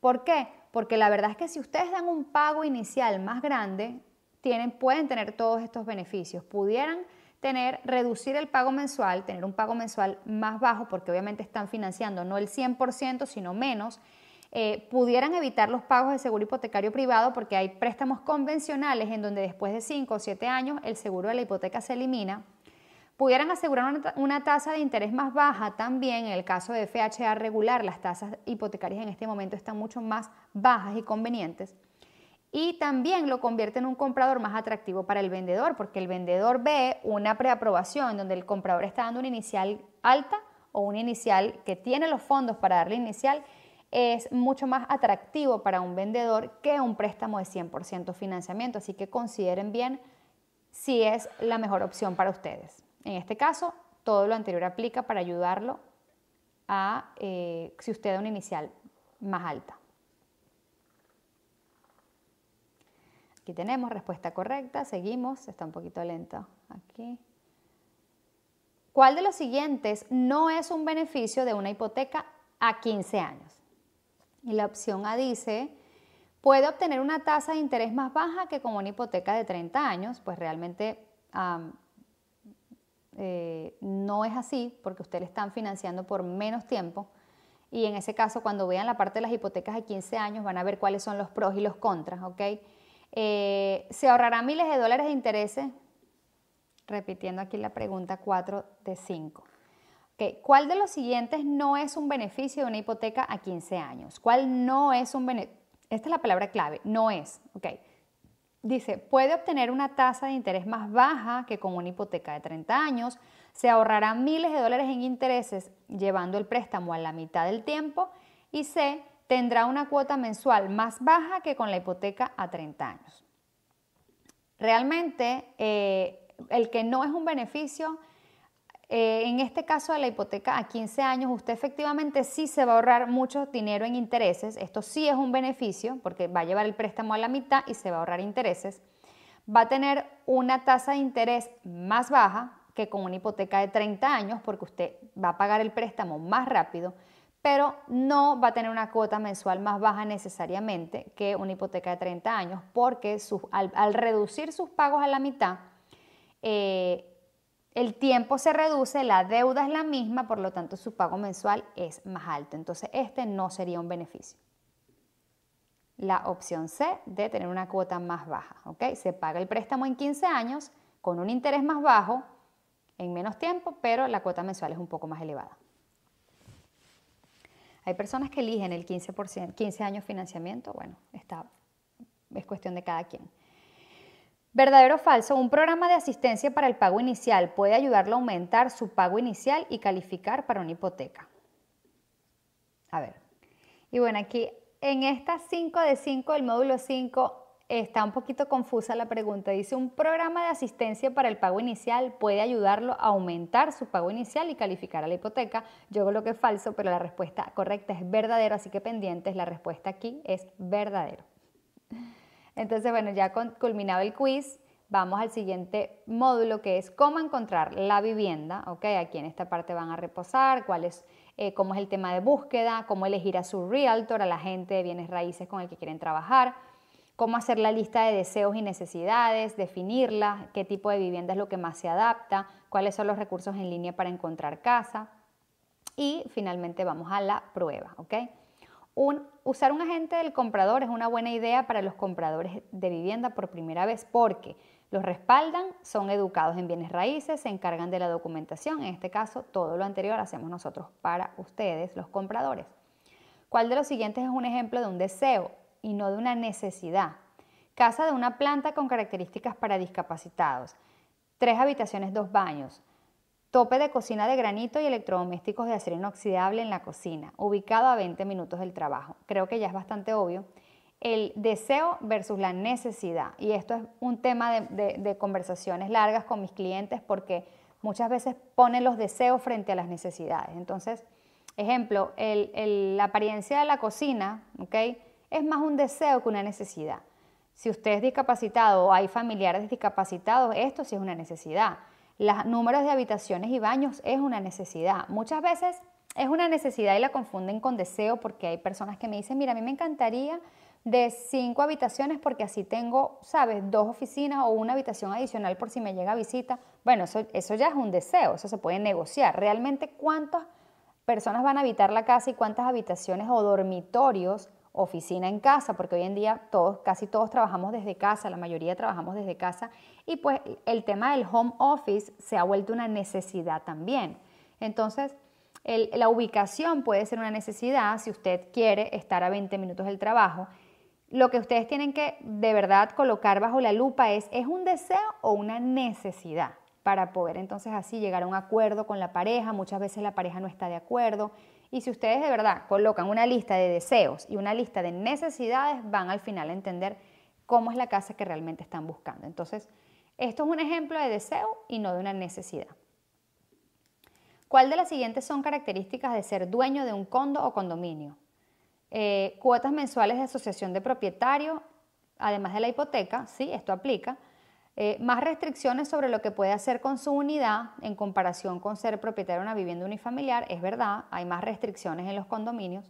¿Por qué? Porque la verdad es que si ustedes dan un pago inicial más grande, tienen, pueden tener todos estos beneficios. Pudieran tener, reducir el pago mensual, tener un pago mensual más bajo, porque obviamente están financiando no el 100%, sino menos, eh, pudieran evitar los pagos de seguro hipotecario privado porque hay préstamos convencionales en donde después de 5 o 7 años el seguro de la hipoteca se elimina, pudieran asegurar una, tasa de interés más baja también en el caso de FHA regular, las tasas hipotecarias en este momento están mucho más bajas y convenientes. Y también lo convierte en un comprador más atractivo para el vendedor, porque el vendedor ve una preaprobación donde el comprador está dando una inicial alta o una inicial que tiene los fondos para darle inicial es mucho más atractivo para un vendedor que un préstamo de 100% financiamiento. Así que consideren bien si es la mejor opción para ustedes. En este caso, todo lo anterior aplica para ayudarlo a eh, si usted da una inicial más alta. Aquí tenemos respuesta correcta, seguimos, está un poquito lento aquí. ¿Cuál de los siguientes no es un beneficio de una hipoteca a 15 años? Y la opción A dice, puede obtener una tasa de interés más baja que con una hipoteca de 30 años, pues realmente eh, no es así porque ustedes están financiando por menos tiempo y en ese caso cuando vean la parte de las hipotecas de 15 años van a ver cuáles son los pros y los contras, ¿ok? Eh, ¿Se ahorrará miles de dólares de intereses? Repitiendo aquí la pregunta 4 de 5. ¿Cuál de los siguientes no es un beneficio de una hipoteca a 15 años? ¿Cuál no es un beneficio? Esta es la palabra clave, no es. Dice, puede obtener una tasa de interés más baja que con una hipoteca de 30 años, se ahorrará miles de dólares en intereses llevando el préstamo a la mitad del tiempo y C, tendrá una cuota mensual más baja que con la hipoteca a 30 años. Realmente, eh, el que no es un beneficio eh, en este caso de la hipoteca a 15 años, usted efectivamente sí se va a ahorrar mucho dinero en intereses. Esto sí es un beneficio porque va a llevar el préstamo a la mitad y se va a ahorrar intereses. Va a tener una tasa de interés más baja que con una hipoteca de 30 años porque usted va a pagar el préstamo más rápido pero no va a tener una cuota mensual más baja necesariamente que una hipoteca de 30 años, porque al, reducir sus pagos a la mitad, eh, el tiempo se reduce, la deuda es la misma, por lo tanto su pago mensual es más alto. Entonces este no sería un beneficio. La opción C de tener una cuota más baja. Se paga el préstamo en 15 años con un interés más bajo, en menos tiempo, pero la cuota mensual es un poco más elevada. Hay personas que eligen el 15%, 15 años financiamiento, bueno, está, es cuestión de cada quien. Verdadero o falso, un programa de asistencia para el pago inicial puede ayudarlo a aumentar su pago inicial y calificar para una hipoteca. A ver. Y bueno, aquí en esta 5 de 5 el módulo 5 está un poquito confusa la pregunta. Dice, un programa de asistencia para el pago inicial puede ayudarlo a aumentar su pago inicial y calificar a la hipoteca. Yo creo que es falso, pero la respuesta correcta es verdadero, así que pendientes, la respuesta aquí es verdadero. Entonces, bueno, ya culminado el quiz, vamos al siguiente módulo que es cómo encontrar la vivienda, ¿ok? Aquí en esta parte van a reposar, eh, cómo es el tema de búsqueda, cómo elegir a su realtor, a la gente de bienes raíces con el que quieren trabajar, cómo hacer la lista de deseos y necesidades, definirla, qué tipo de vivienda es lo que más se adapta, cuáles son los recursos en línea para encontrar casa y finalmente vamos a la prueba, ¿ok? usar un agente del comprador es una buena idea para los compradores de vivienda por primera vez porque los respaldan, son educados en bienes raíces, se encargan de la documentación, en este caso todo lo anterior hacemos nosotros para ustedes, los compradores. ¿Cuál de los siguientes es un ejemplo de un deseo y no de una necesidad? Casa de una planta con características para discapacitados, tres habitaciones, dos baños, Tope de cocina de granito y electrodomésticos de acero inoxidable en la cocina, ubicado a 20 minutos del trabajo. Creo que ya es bastante obvio. El deseo versus la necesidad. Y esto es un tema de, conversaciones largas con mis clientes porque muchas veces ponen los deseos frente a las necesidades. Entonces, ejemplo, la apariencia de la cocina, ¿ok? Es más un deseo que una necesidad. Si usted es discapacitado o hay familiares discapacitados, esto sí es una necesidad los números de habitaciones y baños es una necesidad. Muchas veces es una necesidad y la confunden con deseo porque hay personas que me dicen, mira, a mí me encantaría de cinco habitaciones porque así tengo, sabes, dos oficinas o una habitación adicional por si me llega visita. Bueno, eso, eso ya es un deseo, eso se puede negociar. Realmente cuántas personas van a habitar la casa y cuántas habitaciones o dormitorios oficina en casa, porque hoy en día todos, casi todos trabajamos desde casa, la mayoría trabajamos desde casa, y pues el tema del home office se ha vuelto una necesidad también. Entonces, la ubicación puede ser una necesidad si usted quiere estar a 20 minutos del trabajo. Lo que ustedes tienen que de verdad colocar bajo la lupa es, ¿es un deseo o una necesidad? Para poder entonces así llegar a un acuerdo con la pareja. Muchas veces la pareja no está de acuerdo, y si ustedes de verdad colocan una lista de deseos y una lista de necesidades, van al final a entender cómo es la casa que realmente están buscando. Entonces, esto es un ejemplo de deseo y no de una necesidad. ¿Cuál de las siguientes son características de ser dueño de un condo o condominio? Eh, cuotas mensuales de asociación de propietario, además de la hipoteca, sí, esto aplica. Eh, más restricciones sobre lo que puede hacer con su unidad en comparación con ser propietario de una vivienda unifamiliar, es verdad, hay más restricciones en los condominios,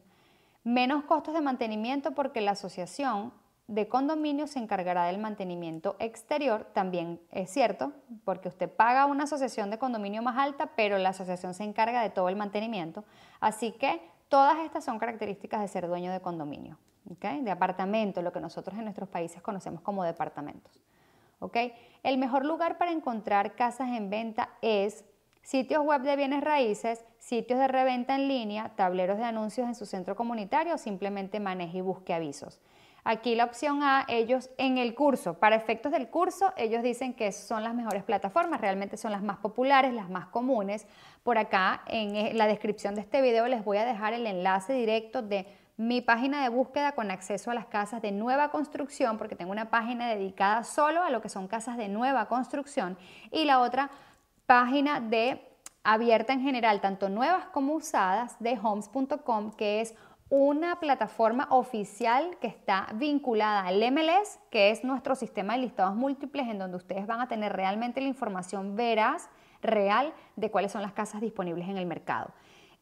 menos costos de mantenimiento porque la asociación de condominios se encargará del mantenimiento exterior, también es cierto, porque usted paga una asociación de condominio más alta, pero la asociación se encarga de todo el mantenimiento, así que todas estas son características de ser dueño de condominio, de apartamento, lo que nosotros en nuestros países conocemos como departamentos. El mejor lugar para encontrar casas en venta es sitios web de bienes raíces, sitios de reventa en línea, tableros de anuncios en su centro comunitario o simplemente maneje y busque avisos. Aquí la opción A, ellos en el curso, para efectos del curso, ellos dicen que son las mejores plataformas, realmente son las más populares, las más comunes. Por acá en eh, la descripción de este video les voy a dejar el enlace directo de mi página de búsqueda con acceso a las casas de nueva construcción, porque tengo una página dedicada solo a lo que son casas de nueva construcción, y la otra página de abierta en general, tanto nuevas como usadas, de homes.com, que es una plataforma oficial que está vinculada al MLS, que es nuestro sistema de listados múltiples, en donde ustedes van a tener realmente la información veraz, real, de cuáles son las casas disponibles en el mercado.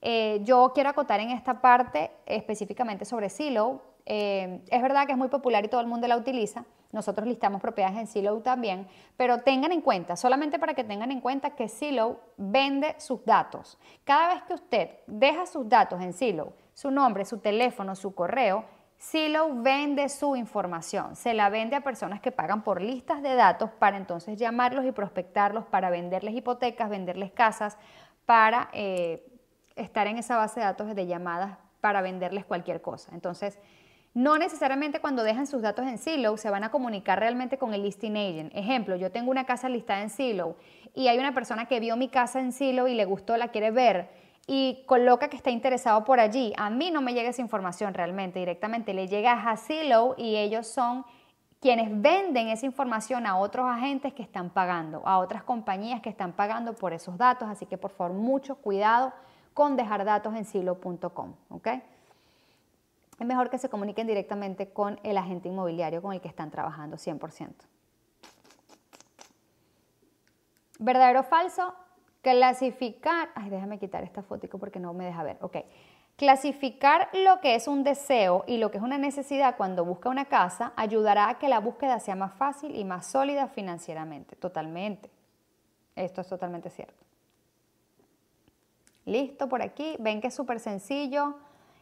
Eh, yo quiero acotar en esta parte específicamente sobre Silo. Eh, es verdad que es muy popular y todo el mundo la utiliza. Nosotros listamos propiedades en Silo también, pero tengan en cuenta, solamente para que tengan en cuenta que Silo vende sus datos. Cada vez que usted deja sus datos en Silo, su nombre, su teléfono, su correo, Silo vende su información, se la vende a personas que pagan por listas de datos para entonces llamarlos y prospectarlos, para venderles hipotecas, venderles casas, para eh, estar en esa base de datos de llamadas para venderles cualquier cosa. Entonces, no necesariamente cuando dejan sus datos en Silo se van a comunicar realmente con el listing agent. Ejemplo, yo tengo una casa listada en Silo y hay una persona que vio mi casa en Silo y le gustó, la quiere ver y coloca que está interesado por allí. A mí no me llega esa información realmente, directamente le llega a Silo y ellos son quienes venden esa información a otros agentes que están pagando, a otras compañías que están pagando por esos datos. Así que por favor, mucho cuidado con dejar datos en silo.com. Es mejor que se comuniquen directamente con el agente inmobiliario con el que están trabajando 100%. ¿Verdadero o falso? Clasificar, ay, déjame quitar esta fotico porque no me deja ver. Ok. Clasificar lo que es un deseo y lo que es una necesidad cuando busca una casa ayudará a que la búsqueda sea más fácil y más sólida financieramente. Totalmente. Esto es totalmente cierto. Listo por aquí. Ven que es súper sencillo.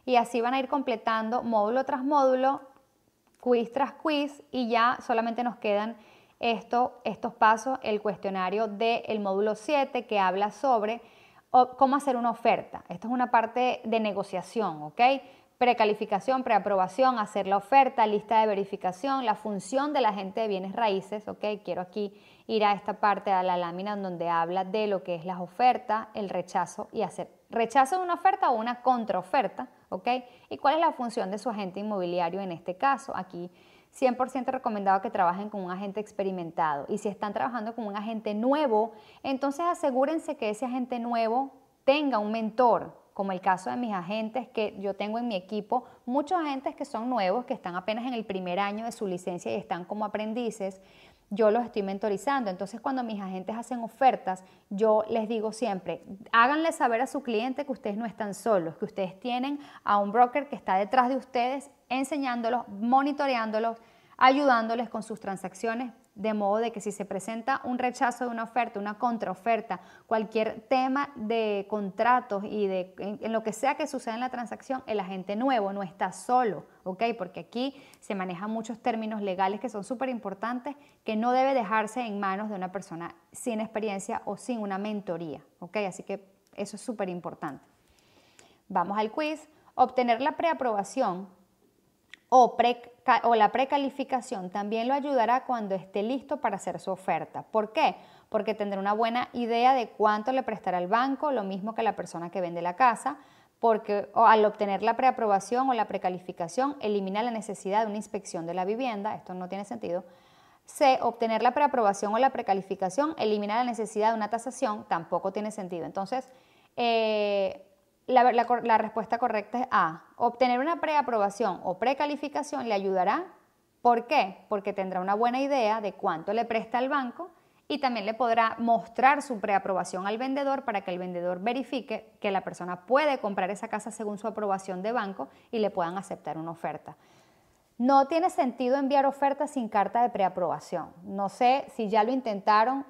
Y así van a ir completando módulo tras módulo, quiz tras quiz. Y ya solamente nos quedan estos pasos, el cuestionario del módulo 7 que habla sobre cómo hacer una oferta. Esto es una parte de negociación, ¿ok? precalificación, preaprobación, hacer la oferta, lista de verificación, la función del agente de bienes raíces, ok, quiero aquí ir a esta parte de la lámina donde habla de lo que es las ofertas, el rechazo y hacer rechazo de una oferta o una contraoferta, ok, y cuál es la función de su agente inmobiliario en este caso, aquí 100% recomendado que trabajen con un agente experimentado y si están trabajando con un agente nuevo, entonces asegúrense que ese agente nuevo tenga un mentor, como el caso de mis agentes, que yo tengo en mi equipo muchos agentes que son nuevos, que están apenas en el primer año de su licencia y están como aprendices, yo los estoy mentorizando. Entonces, cuando mis agentes hacen ofertas, yo les digo siempre, háganle saber a su cliente que ustedes no están solos, que ustedes tienen a un broker que está detrás de ustedes enseñándolos, monitoreándolos, ayudándoles con sus transacciones de modo de que si se presenta un rechazo de una oferta, una contraoferta, cualquier tema de contratos y de en, lo que sea que suceda en la transacción, el agente nuevo no está solo, ¿ok? Porque aquí se manejan muchos términos legales que son súper importantes, que no debe dejarse en manos de una persona sin experiencia o sin una mentoría, ¿ok? Así que eso es súper importante. Vamos al quiz. Obtener la preaprobación o, pre, la precalificación también lo ayudará cuando esté listo para hacer su oferta. ¿Por qué? Porque tendrá una buena idea de cuánto le prestará el banco, lo mismo que la persona que vende la casa, porque al obtener la preaprobación o la precalificación elimina la necesidad de una inspección de la vivienda, esto no tiene sentido. C, obtener la preaprobación o la precalificación elimina la necesidad de una tasación, tampoco tiene sentido. Entonces, eh, la, respuesta correcta es A. Obtener una preaprobación o precalificación le ayudará. ¿Por qué? Porque tendrá una buena idea de cuánto le presta al banco y también le podrá mostrar su preaprobación al vendedor para que el vendedor verifique que la persona puede comprar esa casa según su aprobación de banco y le puedan aceptar una oferta. No tiene sentido enviar ofertas sin carta de preaprobación. No sé si ya lo intentaron,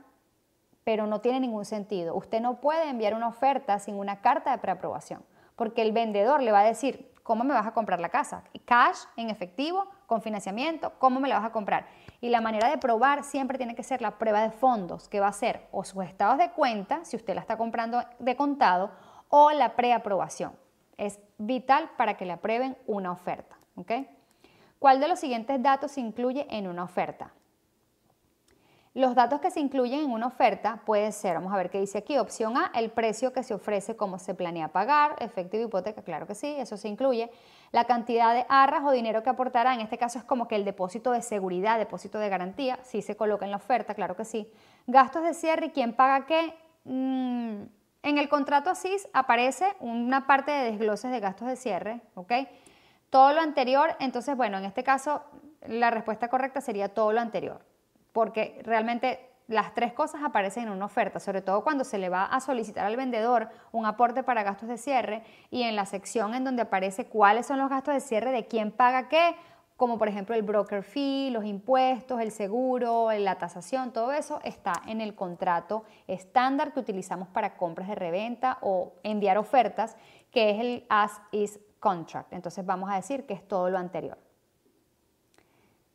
pero no tiene ningún sentido. Usted no puede enviar una oferta sin una carta de preaprobación, porque el vendedor le va a decir, ¿cómo me vas a comprar la casa? ¿Cash, en efectivo, con financiamiento? ¿Cómo me la vas a comprar? Y la manera de probar siempre tiene que ser la prueba de fondos, que va a ser o sus estados de cuenta, si usted la está comprando de contado, o la preaprobación. Es vital para que le aprueben una oferta. ¿Cuál de los siguientes datos se incluye en una oferta? Los datos que se incluyen en una oferta pueden ser, vamos a ver qué dice aquí, opción A, el precio que se ofrece, cómo se planea pagar, efectivo hipoteca, claro que sí, eso se incluye, la cantidad de arras o dinero que aportará, en este caso es como que el depósito de seguridad, depósito de garantía, sí se coloca en la oferta, claro que sí, gastos de cierre y quién paga qué. Mm, en el contrato ASIS aparece una parte de desgloses de gastos de cierre, ¿ok? Todo lo anterior, entonces, bueno, en este caso la respuesta correcta sería todo lo anterior porque realmente las tres cosas aparecen en una oferta, sobre todo cuando se le va a solicitar al vendedor un aporte para gastos de cierre y en la sección en donde aparece cuáles son los gastos de cierre, de quién paga qué, como por ejemplo el broker fee, los impuestos, el seguro, la tasación, todo eso está en el contrato estándar que utilizamos para compras de reventa o enviar ofertas, que es el as is contract. Entonces vamos a decir que es todo lo anterior.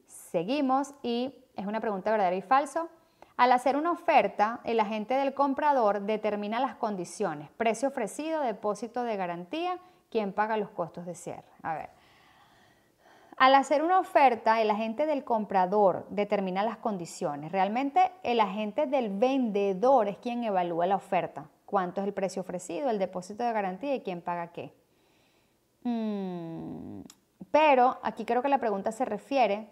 Seguimos y es una pregunta verdadera y falso. Al hacer una oferta, el agente del comprador determina las condiciones, precio ofrecido, depósito de garantía, quién paga los costos de cierre. A ver. Al hacer una oferta, el agente del comprador determina las condiciones. Realmente el agente del vendedor es quien evalúa la oferta. ¿Cuánto es el precio ofrecido, el depósito de garantía y quién paga qué? Mm, pero aquí creo que la pregunta se refiere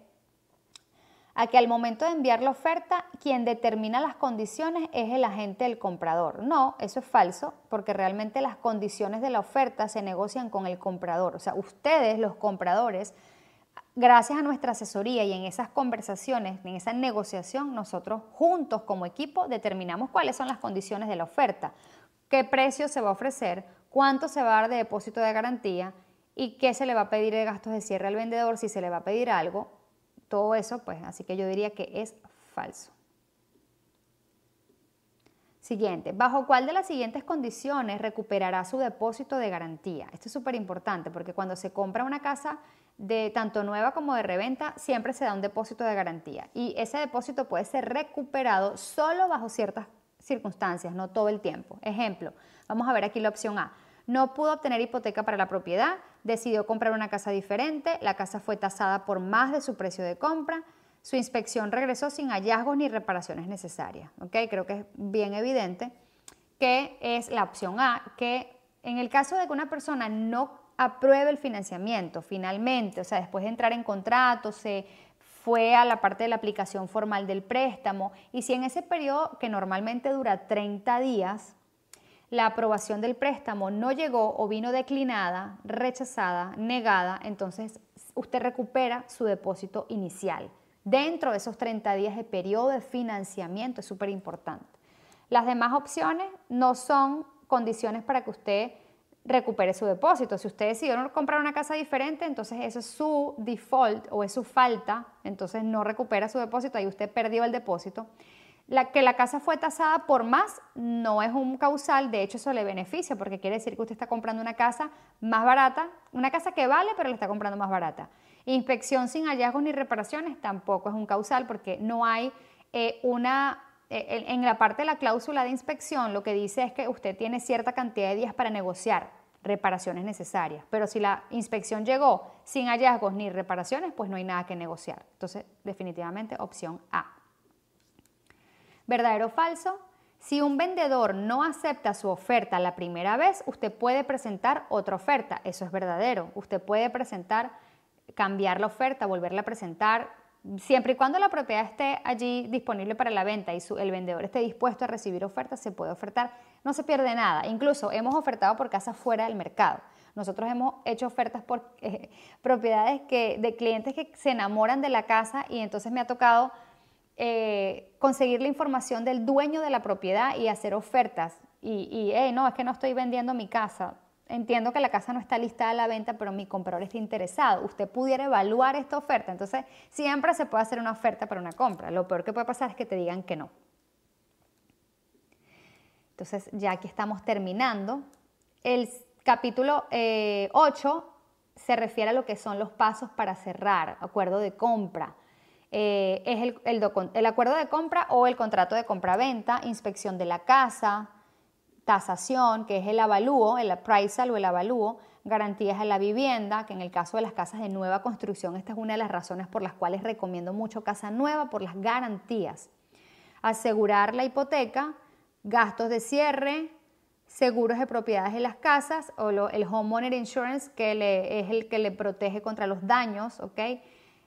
a que al momento de enviar la oferta, quien determina las condiciones es el agente del comprador. No, eso es falso, porque realmente las condiciones de la oferta se negocian con el comprador. O sea, ustedes, los compradores, gracias a nuestra asesoría y en esas conversaciones, en esa negociación, nosotros juntos como equipo determinamos cuáles son las condiciones de la oferta, qué precio se va a ofrecer, cuánto se va a dar de depósito de garantía y qué se le va a pedir de gastos de cierre al vendedor, si se le va a pedir algo, todo eso, pues así que yo diría que es falso. Siguiente, ¿bajo cuál de las siguientes condiciones recuperará su depósito de garantía? Esto es súper importante porque cuando se compra una casa de tanto nueva como de reventa, siempre se da un depósito de garantía y ese depósito puede ser recuperado solo bajo ciertas circunstancias, no todo el tiempo. Ejemplo, vamos a ver aquí la opción A. No pudo obtener hipoteca para la propiedad, decidió comprar una casa diferente, la casa fue tasada por más de su precio de compra, su inspección regresó sin hallazgos ni reparaciones necesarias. ¿ok? Creo que es bien evidente que es la opción A, que en el caso de que una persona no apruebe el financiamiento finalmente, o sea, después de entrar en contrato, se fue a la parte de la aplicación formal del préstamo y si en ese periodo que normalmente dura 30 días, la aprobación del préstamo no llegó o vino declinada, rechazada, negada, entonces usted recupera su depósito inicial dentro de esos 30 días de periodo de financiamiento, es súper importante. Las demás opciones no son condiciones para que usted recupere su depósito. Si usted decidió comprar una casa diferente, entonces eso es su default o es su falta, entonces no recupera su depósito, y usted perdió el depósito que la casa fue tasada por más no es un causal, de hecho eso le beneficia porque quiere decir que usted está comprando una casa más barata, una casa que vale pero la está comprando más barata. Inspección sin hallazgos ni reparaciones tampoco es un causal porque no hay eh, una... Eh, en la parte de la cláusula de inspección lo que dice es que usted tiene cierta cantidad de días para negociar reparaciones necesarias, pero si la inspección llegó sin hallazgos ni reparaciones, pues no hay nada que negociar. Entonces, definitivamente opción A. ¿Verdadero o falso? Si un vendedor no acepta su oferta la primera vez, usted puede presentar otra oferta. Eso es verdadero. Usted puede presentar, cambiar la oferta, volverla a presentar, siempre y cuando la propiedad esté allí disponible para la venta y el vendedor esté dispuesto a recibir ofertas, se puede ofertar. No se pierde nada. Incluso hemos ofertado por casas fuera del mercado. Nosotros hemos hecho ofertas por eh, propiedades que, de clientes que se enamoran de la casa y entonces me ha tocado eh, conseguir la información del dueño de la propiedad y hacer ofertas. Y, no, es que no estoy vendiendo mi casa. Entiendo que la casa no está lista a la venta, pero mi comprador está interesado. Usted pudiera evaluar esta oferta. Entonces, siempre se puede hacer una oferta para una compra. Lo peor que puede pasar es que te digan que no. Entonces, ya aquí estamos terminando. El capítulo 8 eh, se refiere a lo que son los pasos para cerrar, acuerdo de compra. Eh, es el, acuerdo de compra o el contrato de compra-venta, inspección de la casa, tasación, que es el avalúo, el appraisal o el avalúo, garantías a la vivienda, que en el caso de las casas de nueva construcción, esta es una de las razones por las cuales recomiendo mucho casa nueva, por las garantías. Asegurar la hipoteca, gastos de cierre, seguros de propiedades de las casas o el el homeowner insurance, que es el que le protege contra los daños, ¿ok?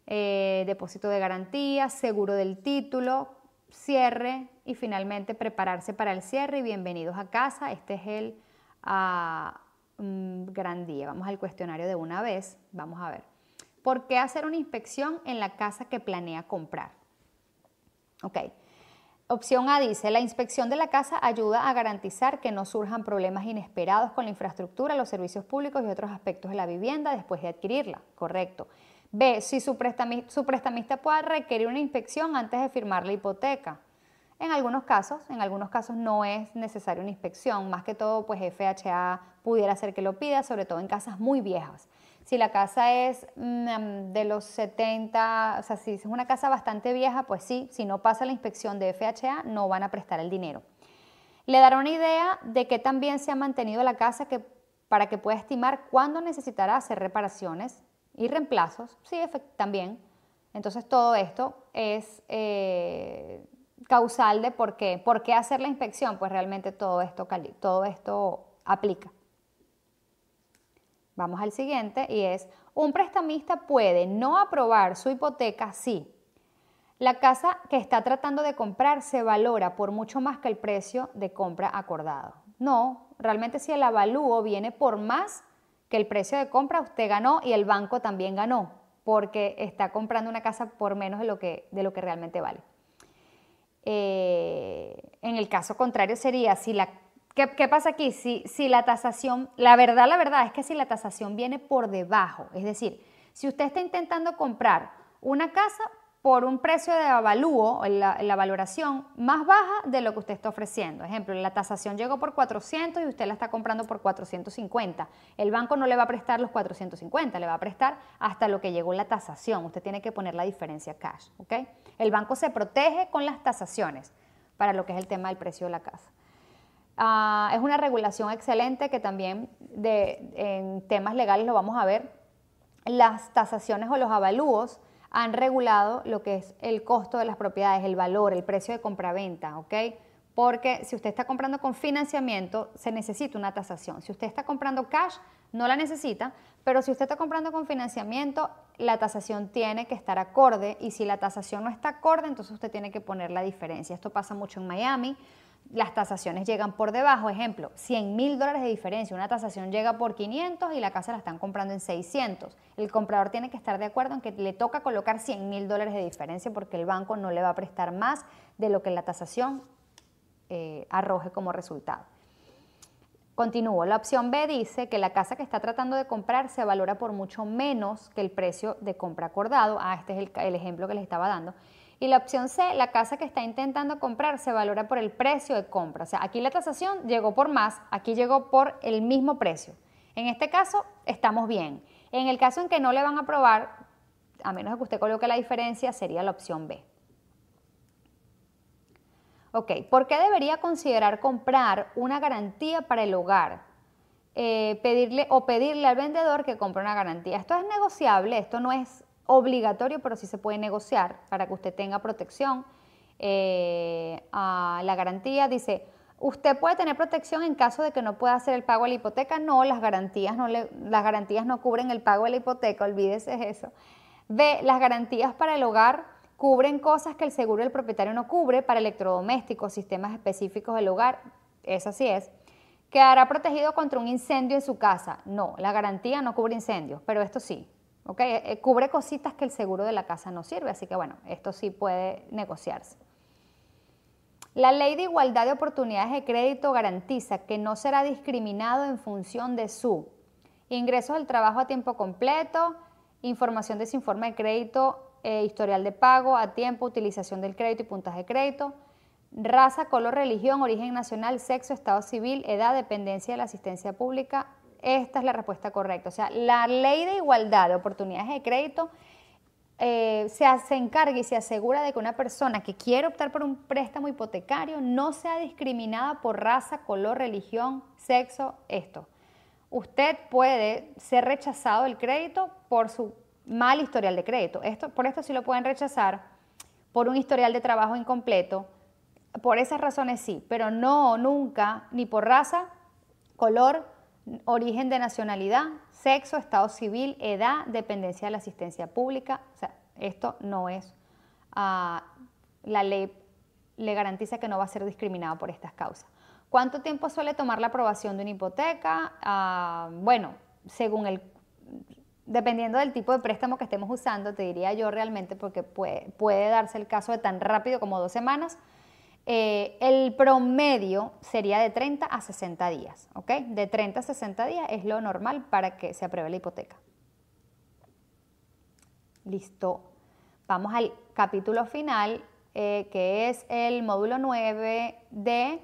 Eh, depósito de garantía, seguro del título, cierre y finalmente prepararse para el cierre y bienvenidos a casa. Este es el ah, mm, gran día. Vamos al cuestionario de una vez. Vamos a ver. ¿Por qué hacer una inspección en la casa que planea comprar? Ok. Opción A dice, la inspección de la casa ayuda a garantizar que no surjan problemas inesperados con la infraestructura, los servicios públicos y otros aspectos de la vivienda después de adquirirla. Correcto. B. Si su, prestamista, pueda requerir una inspección antes de firmar la hipoteca. En algunos casos, en algunos casos no es necesaria una inspección, más que todo pues FHA pudiera ser que lo pida, sobre todo en casas muy viejas. Si la casa es mm, de los 70, o sea, si es una casa bastante vieja, pues sí, si no pasa la inspección de FHA no van a prestar el dinero. Le dará una idea de tan bien se ha mantenido la casa que, para que pueda estimar cuándo necesitará hacer reparaciones y reemplazos, sí, también. Entonces todo esto es eh, causal de por qué. por qué hacer la inspección, pues realmente todo esto, todo esto aplica. Vamos al siguiente y es, un prestamista puede no aprobar su hipoteca si la casa que está tratando de comprar se valora por mucho más que el precio de compra acordado. No, realmente si el avalúo viene por más que el precio de compra usted ganó y el banco también ganó, porque está comprando una casa por menos de lo que, de lo que realmente vale. Eh, en el caso contrario sería, si la, ¿qué, pasa aquí? Si, si la tasación, la verdad, la verdad es que si la tasación viene por debajo, es decir, si usted está intentando comprar una casa por un precio de avalúo, la, la, valoración más baja de lo que usted está ofreciendo. Ejemplo, la tasación llegó por 400 y usted la está comprando por 450. El banco no le va a prestar los 450, le va a prestar hasta lo que llegó la tasación. Usted tiene que poner la diferencia cash, ¿ok? El banco se protege con las tasaciones para lo que es el tema del precio de la casa. Ah, es una regulación excelente que también en temas legales lo vamos a ver. Las tasaciones o los avalúos han regulado lo que es el costo de las propiedades, el valor, el precio de compraventa, ¿ok? Porque si usted está comprando con financiamiento, se necesita una tasación. Si usted está comprando cash, no la necesita, pero si usted está comprando con financiamiento, la tasación tiene que estar acorde y si la tasación no está acorde, entonces usted tiene que poner la diferencia. Esto pasa mucho en Miami, las tasaciones llegan por debajo. Ejemplo, 100 mil dólares de diferencia. Una tasación llega por 500 y la casa la están comprando en 600. El comprador tiene que estar de acuerdo en que le toca colocar 100 mil dólares de diferencia porque el banco no le va a prestar más de lo que la tasación eh, arroje como resultado. Continúo. La opción B dice que la casa que está tratando de comprar se valora por mucho menos que el precio de compra acordado. Ah, este es el, el ejemplo que les estaba dando y la opción C, la casa que está intentando comprar se valora por el precio de compra. O sea, aquí la tasación llegó por más, aquí llegó por el mismo precio. En este caso, estamos bien. En el caso en que no le van a aprobar, a menos que usted coloque la diferencia, sería la opción B. Ok, ¿por qué debería considerar comprar una garantía para el hogar? Eh, pedirle o pedirle al vendedor que compre una garantía. Esto es negociable, esto no es obligatorio, pero sí se puede negociar para que usted tenga protección. Eh, la garantía dice, usted puede tener protección en caso de que no pueda hacer el pago a la hipoteca. No, las garantías no, las garantías no cubren el pago de la hipoteca, olvídese eso. B, las garantías para el hogar cubren cosas que el seguro del propietario no cubre para electrodomésticos, sistemas específicos del hogar, eso sí es. ¿Quedará protegido contra un incendio en su casa? No, la garantía no cubre incendios, pero esto sí, ¿Ok? Eh, eh, cubre cositas que el seguro de la casa no sirve, así que bueno, esto sí puede negociarse. La ley de igualdad de oportunidades de crédito garantiza que no será discriminado en función de su ingresos del trabajo a tiempo completo, información de su informe de crédito, eh, historial de pago a tiempo, utilización del crédito y puntas de crédito, raza, color, religión, origen nacional, sexo, estado civil, edad, dependencia de la asistencia pública, esta es la respuesta correcta. O sea, la ley de igualdad de oportunidades de crédito eh, se, encarga y se asegura de que una persona que quiere optar por un préstamo hipotecario no sea discriminada por raza, color, religión, sexo, esto. Usted puede ser rechazado el crédito por su mal historial de crédito. Esto, por esto sí lo pueden rechazar, por un historial de trabajo incompleto, por esas razones sí, pero no nunca ni por raza, color, origen de nacionalidad, sexo, estado civil, edad, dependencia de la asistencia pública. O sea, esto no es, ah, la ley le garantiza que no va a ser discriminado por estas causas. ¿Cuánto tiempo suele tomar la aprobación de una hipoteca? Ah, bueno, según el, dependiendo del tipo de préstamo que estemos usando, te diría yo realmente, porque puede darse el caso de tan rápido como dos semanas, eh, el promedio sería de 30 a 60 días, ¿ok? De 30 a 60 días es lo normal para que se apruebe la hipoteca. Listo. Vamos al capítulo final, eh, que es el módulo 9 de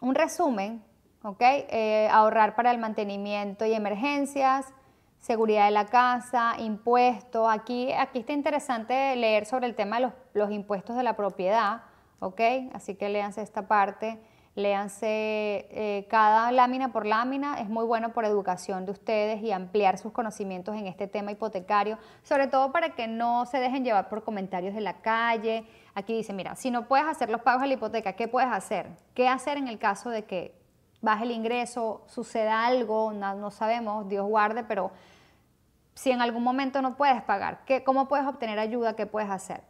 un resumen, ¿ok? Eh, ahorrar para el mantenimiento y emergencias, seguridad de la casa, impuesto, Aquí, aquí está interesante leer sobre el tema de los, impuestos de la propiedad, ¿ok? Así que léanse esta parte, léanse eh, cada lámina por lámina. Es muy bueno por educación de ustedes y ampliar sus conocimientos en este tema hipotecario, sobre todo para que no se dejen llevar por comentarios de la calle. Aquí dice, mira, si no puedes hacer los pagos de la hipoteca, ¿qué puedes hacer? ¿Qué hacer en el caso de que baje el ingreso, suceda algo, no, sabemos, Dios guarde, pero si en algún momento no puedes pagar, ¿qué, ¿cómo puedes obtener ayuda? ¿Qué puedes hacer?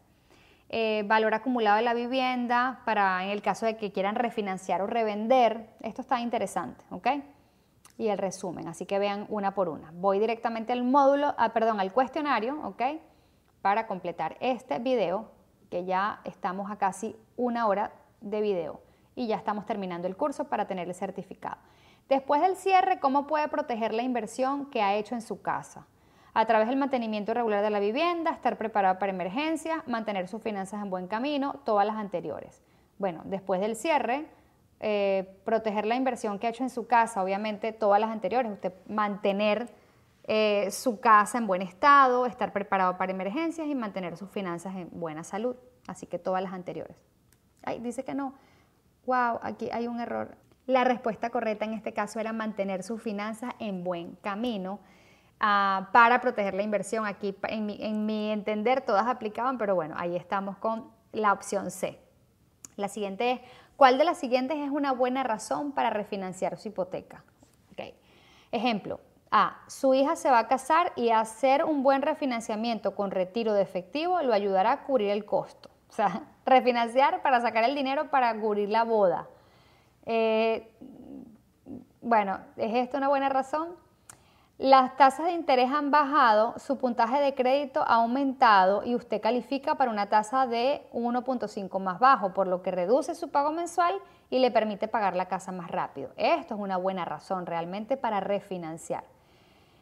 Eh, valor acumulado de la vivienda para en el caso de que quieran refinanciar o revender. Esto está interesante, ¿ok? Y el resumen, así que vean una por una. Voy directamente al módulo, ah, perdón, al cuestionario, ¿ok? Para completar este video, que ya estamos a casi una hora de video y ya estamos terminando el curso para tener el certificado. Después del cierre, ¿cómo puede proteger la inversión que ha hecho en su casa? A través del mantenimiento regular de la vivienda, estar preparado para emergencias, mantener sus finanzas en buen camino, todas las anteriores. Bueno, después del cierre, eh, proteger la inversión que ha hecho en su casa, obviamente todas las anteriores, usted mantener eh, su casa en buen estado, estar preparado para emergencias y mantener sus finanzas en buena salud. Así que todas las anteriores. Ay, dice que no wow, aquí hay un error. La respuesta correcta en este caso era mantener sus finanzas en buen camino ah, para proteger la inversión. Aquí, en mi, entender, todas aplicaban, pero bueno, ahí estamos con la opción C. La siguiente es, ¿cuál de las siguientes es una buena razón para refinanciar su hipoteca? Ejemplo, A, su hija se va a casar y hacer un buen refinanciamiento con retiro de efectivo lo ayudará a cubrir el costo. O sea, refinanciar para sacar el dinero para cubrir la boda. Eh, bueno, ¿es esto una buena razón? Las tasas de interés han bajado, su puntaje de crédito ha aumentado y usted califica para una tasa de 1.5 más bajo, por lo que reduce su pago mensual y le permite pagar la casa más rápido. Esto es una buena razón realmente para refinanciar.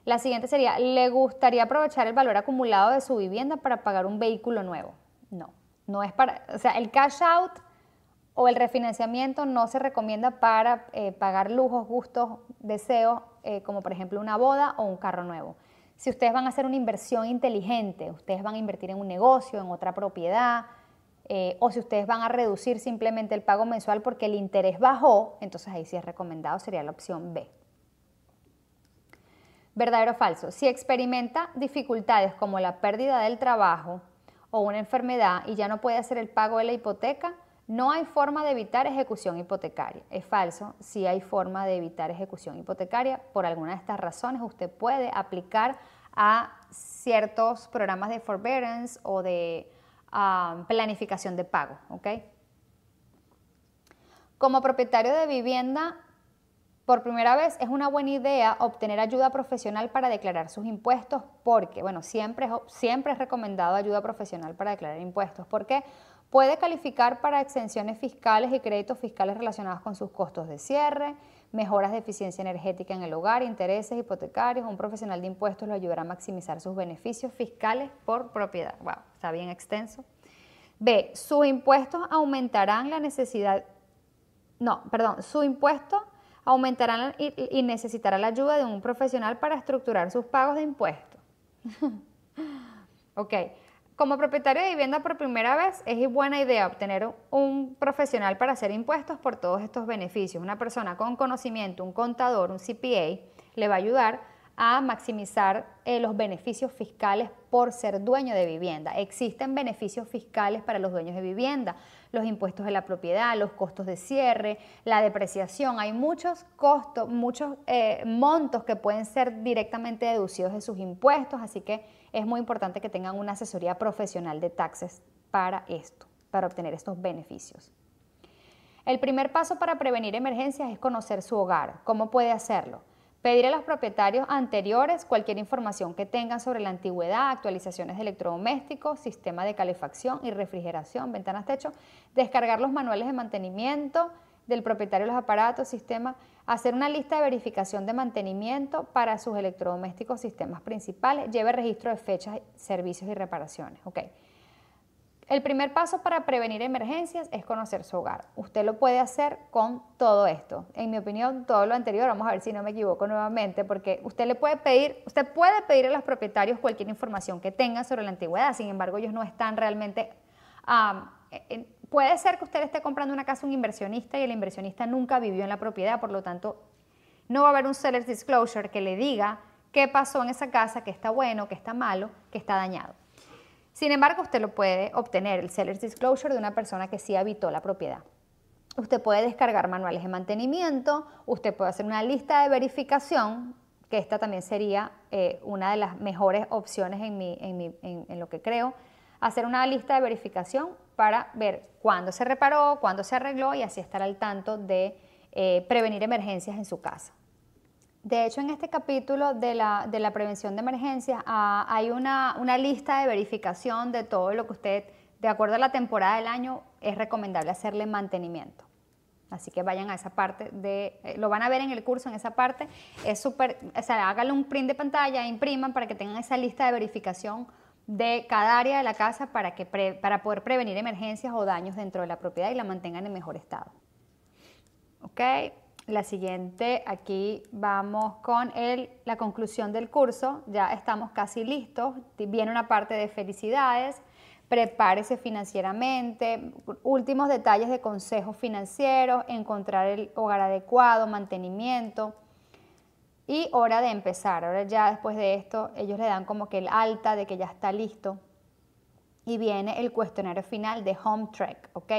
La siguiente sería, ¿le gustaría aprovechar el valor acumulado de su vivienda para pagar un vehículo nuevo? No. No es para, o sea, el cash out o el refinanciamiento no se recomienda para eh, pagar lujos, gustos, deseos, eh, como por ejemplo una boda o un carro nuevo. Si ustedes van a hacer una inversión inteligente, ustedes van a invertir en un negocio, en otra propiedad, eh, o si ustedes van a reducir simplemente el pago mensual porque el interés bajó, entonces ahí sí es recomendado, sería la opción B. ¿Verdadero o falso? Si experimenta dificultades como la pérdida del trabajo, una enfermedad y ya no puede hacer el pago de la hipoteca, no hay forma de evitar ejecución hipotecaria. Es falso, si sí hay forma de evitar ejecución hipotecaria. Por alguna de estas razones, usted puede aplicar a ciertos programas de forbearance o de um, planificación de pago. Como propietario de vivienda, por primera vez es una buena idea obtener ayuda profesional para declarar sus impuestos porque, bueno, siempre, siempre es recomendado ayuda profesional para declarar impuestos. porque Puede calificar para exenciones fiscales y créditos fiscales relacionados con sus costos de cierre, mejoras de eficiencia energética en el hogar, intereses hipotecarios. Un profesional de impuestos lo ayudará a maximizar sus beneficios fiscales por propiedad. Wow, está bien extenso. B, sus impuestos aumentarán la necesidad. No, perdón, su impuesto aumentarán y necesitará la ayuda de un profesional para estructurar sus pagos de impuestos. ok, como propietario de vivienda por primera vez, es buena idea obtener un profesional para hacer impuestos por todos estos beneficios. Una persona con conocimiento, un contador, un CPA, le va a ayudar a maximizar eh, los beneficios fiscales por ser dueño de vivienda. Existen beneficios fiscales para los dueños de vivienda, los impuestos de la propiedad, los costos de cierre, la depreciación. Hay muchos costos, muchos eh, montos que pueden ser directamente deducidos de sus impuestos, así que es muy importante que tengan una asesoría profesional de taxes para esto, para obtener estos beneficios. El primer paso para prevenir emergencias es conocer su hogar. ¿Cómo puede hacerlo? Pedir a los propietarios anteriores cualquier información que tengan sobre la antigüedad, actualizaciones de electrodomésticos, sistema de calefacción y refrigeración, ventanas, techo, descargar los manuales de mantenimiento del propietario de los aparatos, sistema. hacer una lista de verificación de mantenimiento para sus electrodomésticos, sistemas principales, lleve registro de fechas, servicios y reparaciones. Okay. El primer paso para prevenir emergencias es conocer su hogar. Usted lo puede hacer con todo esto. En mi opinión, todo lo anterior, vamos a ver si no me equivoco nuevamente, porque usted le puede pedir, usted puede pedir a los propietarios cualquier información que tengan sobre la antigüedad, sin embargo, ellos no están realmente e, puede ser que usted esté comprando una casa a un inversionista y el inversionista nunca vivió en la propiedad, por lo tanto, no va a haber un seller's disclosure que le diga qué pasó en esa casa, que está bueno, que está malo, que está dañado. Sin embargo, usted lo puede obtener, el seller's disclosure de una persona que sí habitó la propiedad. Usted puede descargar manuales de mantenimiento, usted puede hacer una lista de verificación, que esta también sería eh, una de las mejores opciones en, lo que creo, hacer una lista de verificación para ver cuándo se reparó, cuándo se arregló y así estar al tanto de eh, prevenir emergencias en su casa. De hecho, en este capítulo de la, prevención de emergencias ah, hay una, lista de verificación de todo lo que usted, de acuerdo a la temporada del año, es recomendable hacerle mantenimiento. Así que vayan a esa parte de, eh, lo van a ver en el curso, en esa parte, es súper, o sea, háganle un print de pantalla, impriman para que tengan esa lista de verificación de cada área de la casa para, que para poder prevenir emergencias o daños dentro de la propiedad y la mantengan en mejor estado. ¿Ok? La siguiente, aquí vamos con la conclusión del curso. Ya estamos casi listos. Viene una parte de felicidades. Prepárese financieramente. Últimos detalles de consejos financieros. Encontrar el hogar adecuado, mantenimiento. Y hora de empezar. Ahora ya después de esto, ellos le dan como que el alta de que ya está listo. Y viene el cuestionario final de Home Track, ¿ok?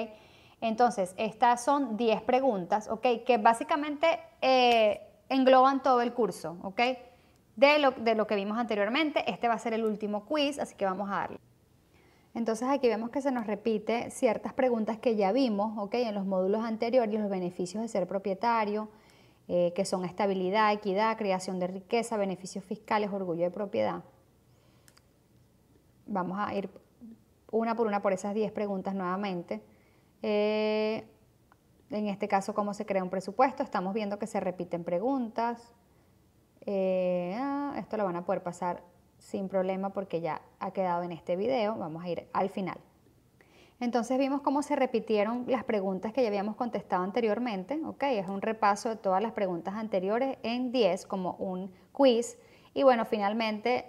Entonces, estas son 10 preguntas, ¿ok? Que básicamente eh, engloban todo el curso, ¿ok? De lo, que vimos anteriormente, este va a ser el último quiz, así que vamos a darle. Entonces aquí vemos que se nos repite ciertas preguntas que ya vimos, ¿ok? En los módulos anteriores, los beneficios de ser propietario, eh, que son estabilidad, equidad, creación de riqueza, beneficios fiscales, orgullo de propiedad. Vamos a ir una por una por esas 10 preguntas nuevamente. Eh, en este caso, cómo se crea un presupuesto. Estamos viendo que se repiten preguntas. Eh, ah, esto lo van a poder pasar sin problema porque ya ha quedado en este video. Vamos a ir al final. Entonces vimos cómo se repitieron las preguntas que ya habíamos contestado anteriormente. Ok, es un repaso de todas las preguntas anteriores en 10 como un quiz. Y bueno, finalmente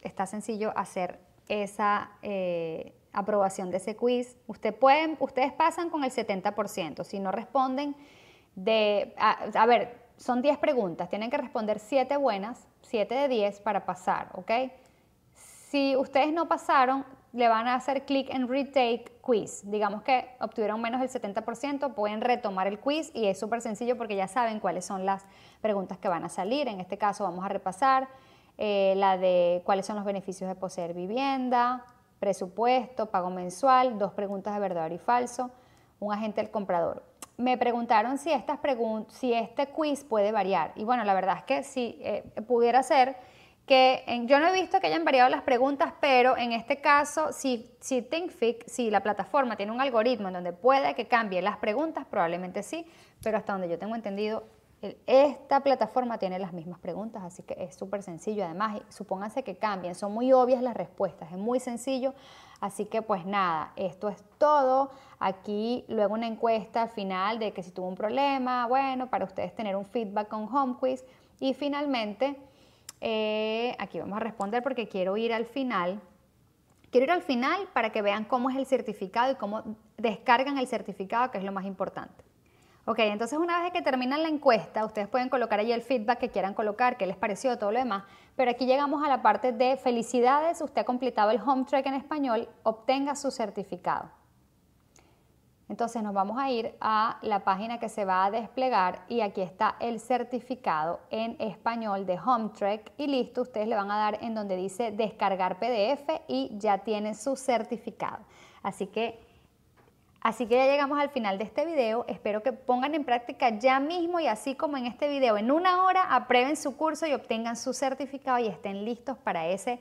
está sencillo hacer esa... Eh, aprobación de ese quiz. Usted pueden, ustedes pasan con el 70%. Si no responden, de, a, ver, son 10 preguntas. Tienen que responder 7 buenas, 7 de 10 para pasar, ¿ok? Si ustedes no pasaron, le van a hacer clic en Retake Quiz. Digamos que obtuvieron menos del 70%, pueden retomar el quiz y es súper sencillo porque ya saben cuáles son las preguntas que van a salir. En este caso vamos a repasar eh, la de cuáles son los beneficios de poseer vivienda, presupuesto, pago mensual, dos preguntas de verdadero y falso, un agente del comprador. Me preguntaron si, estas si este quiz puede variar. Y bueno, la verdad es que sí eh, pudiera ser que yo no he visto que hayan variado las preguntas, pero en este caso, si, si si la plataforma tiene un algoritmo en donde puede que cambie las preguntas, probablemente sí, pero hasta donde yo tengo entendido, esta plataforma tiene las mismas preguntas, así que es súper sencillo. Además, supónganse que cambien, son muy obvias las respuestas, es muy sencillo. Así que pues nada, esto es todo. Aquí luego una encuesta final de que si tuvo un problema, bueno, para ustedes tener un feedback con Home Quiz. Y finalmente, eh, aquí vamos a responder porque quiero ir al final. Quiero ir al final para que vean cómo es el certificado y cómo descargan el certificado, que es lo más importante. Ok, entonces una vez que terminan la encuesta, ustedes pueden colocar ahí el feedback que quieran colocar, qué les pareció, todo lo demás. Pero aquí llegamos a la parte de felicidades, usted ha completado el home track en español, obtenga su certificado. Entonces nos vamos a ir a la página que se va a desplegar y aquí está el certificado en español de track y listo, ustedes le van a dar en donde dice descargar PDF y ya tienen su certificado. Así que Así que ya llegamos al final de este video. Espero que pongan en práctica ya mismo y así como en este video, en una hora, aprueben su curso y obtengan su certificado y estén listos para ese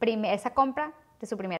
esa compra de su primera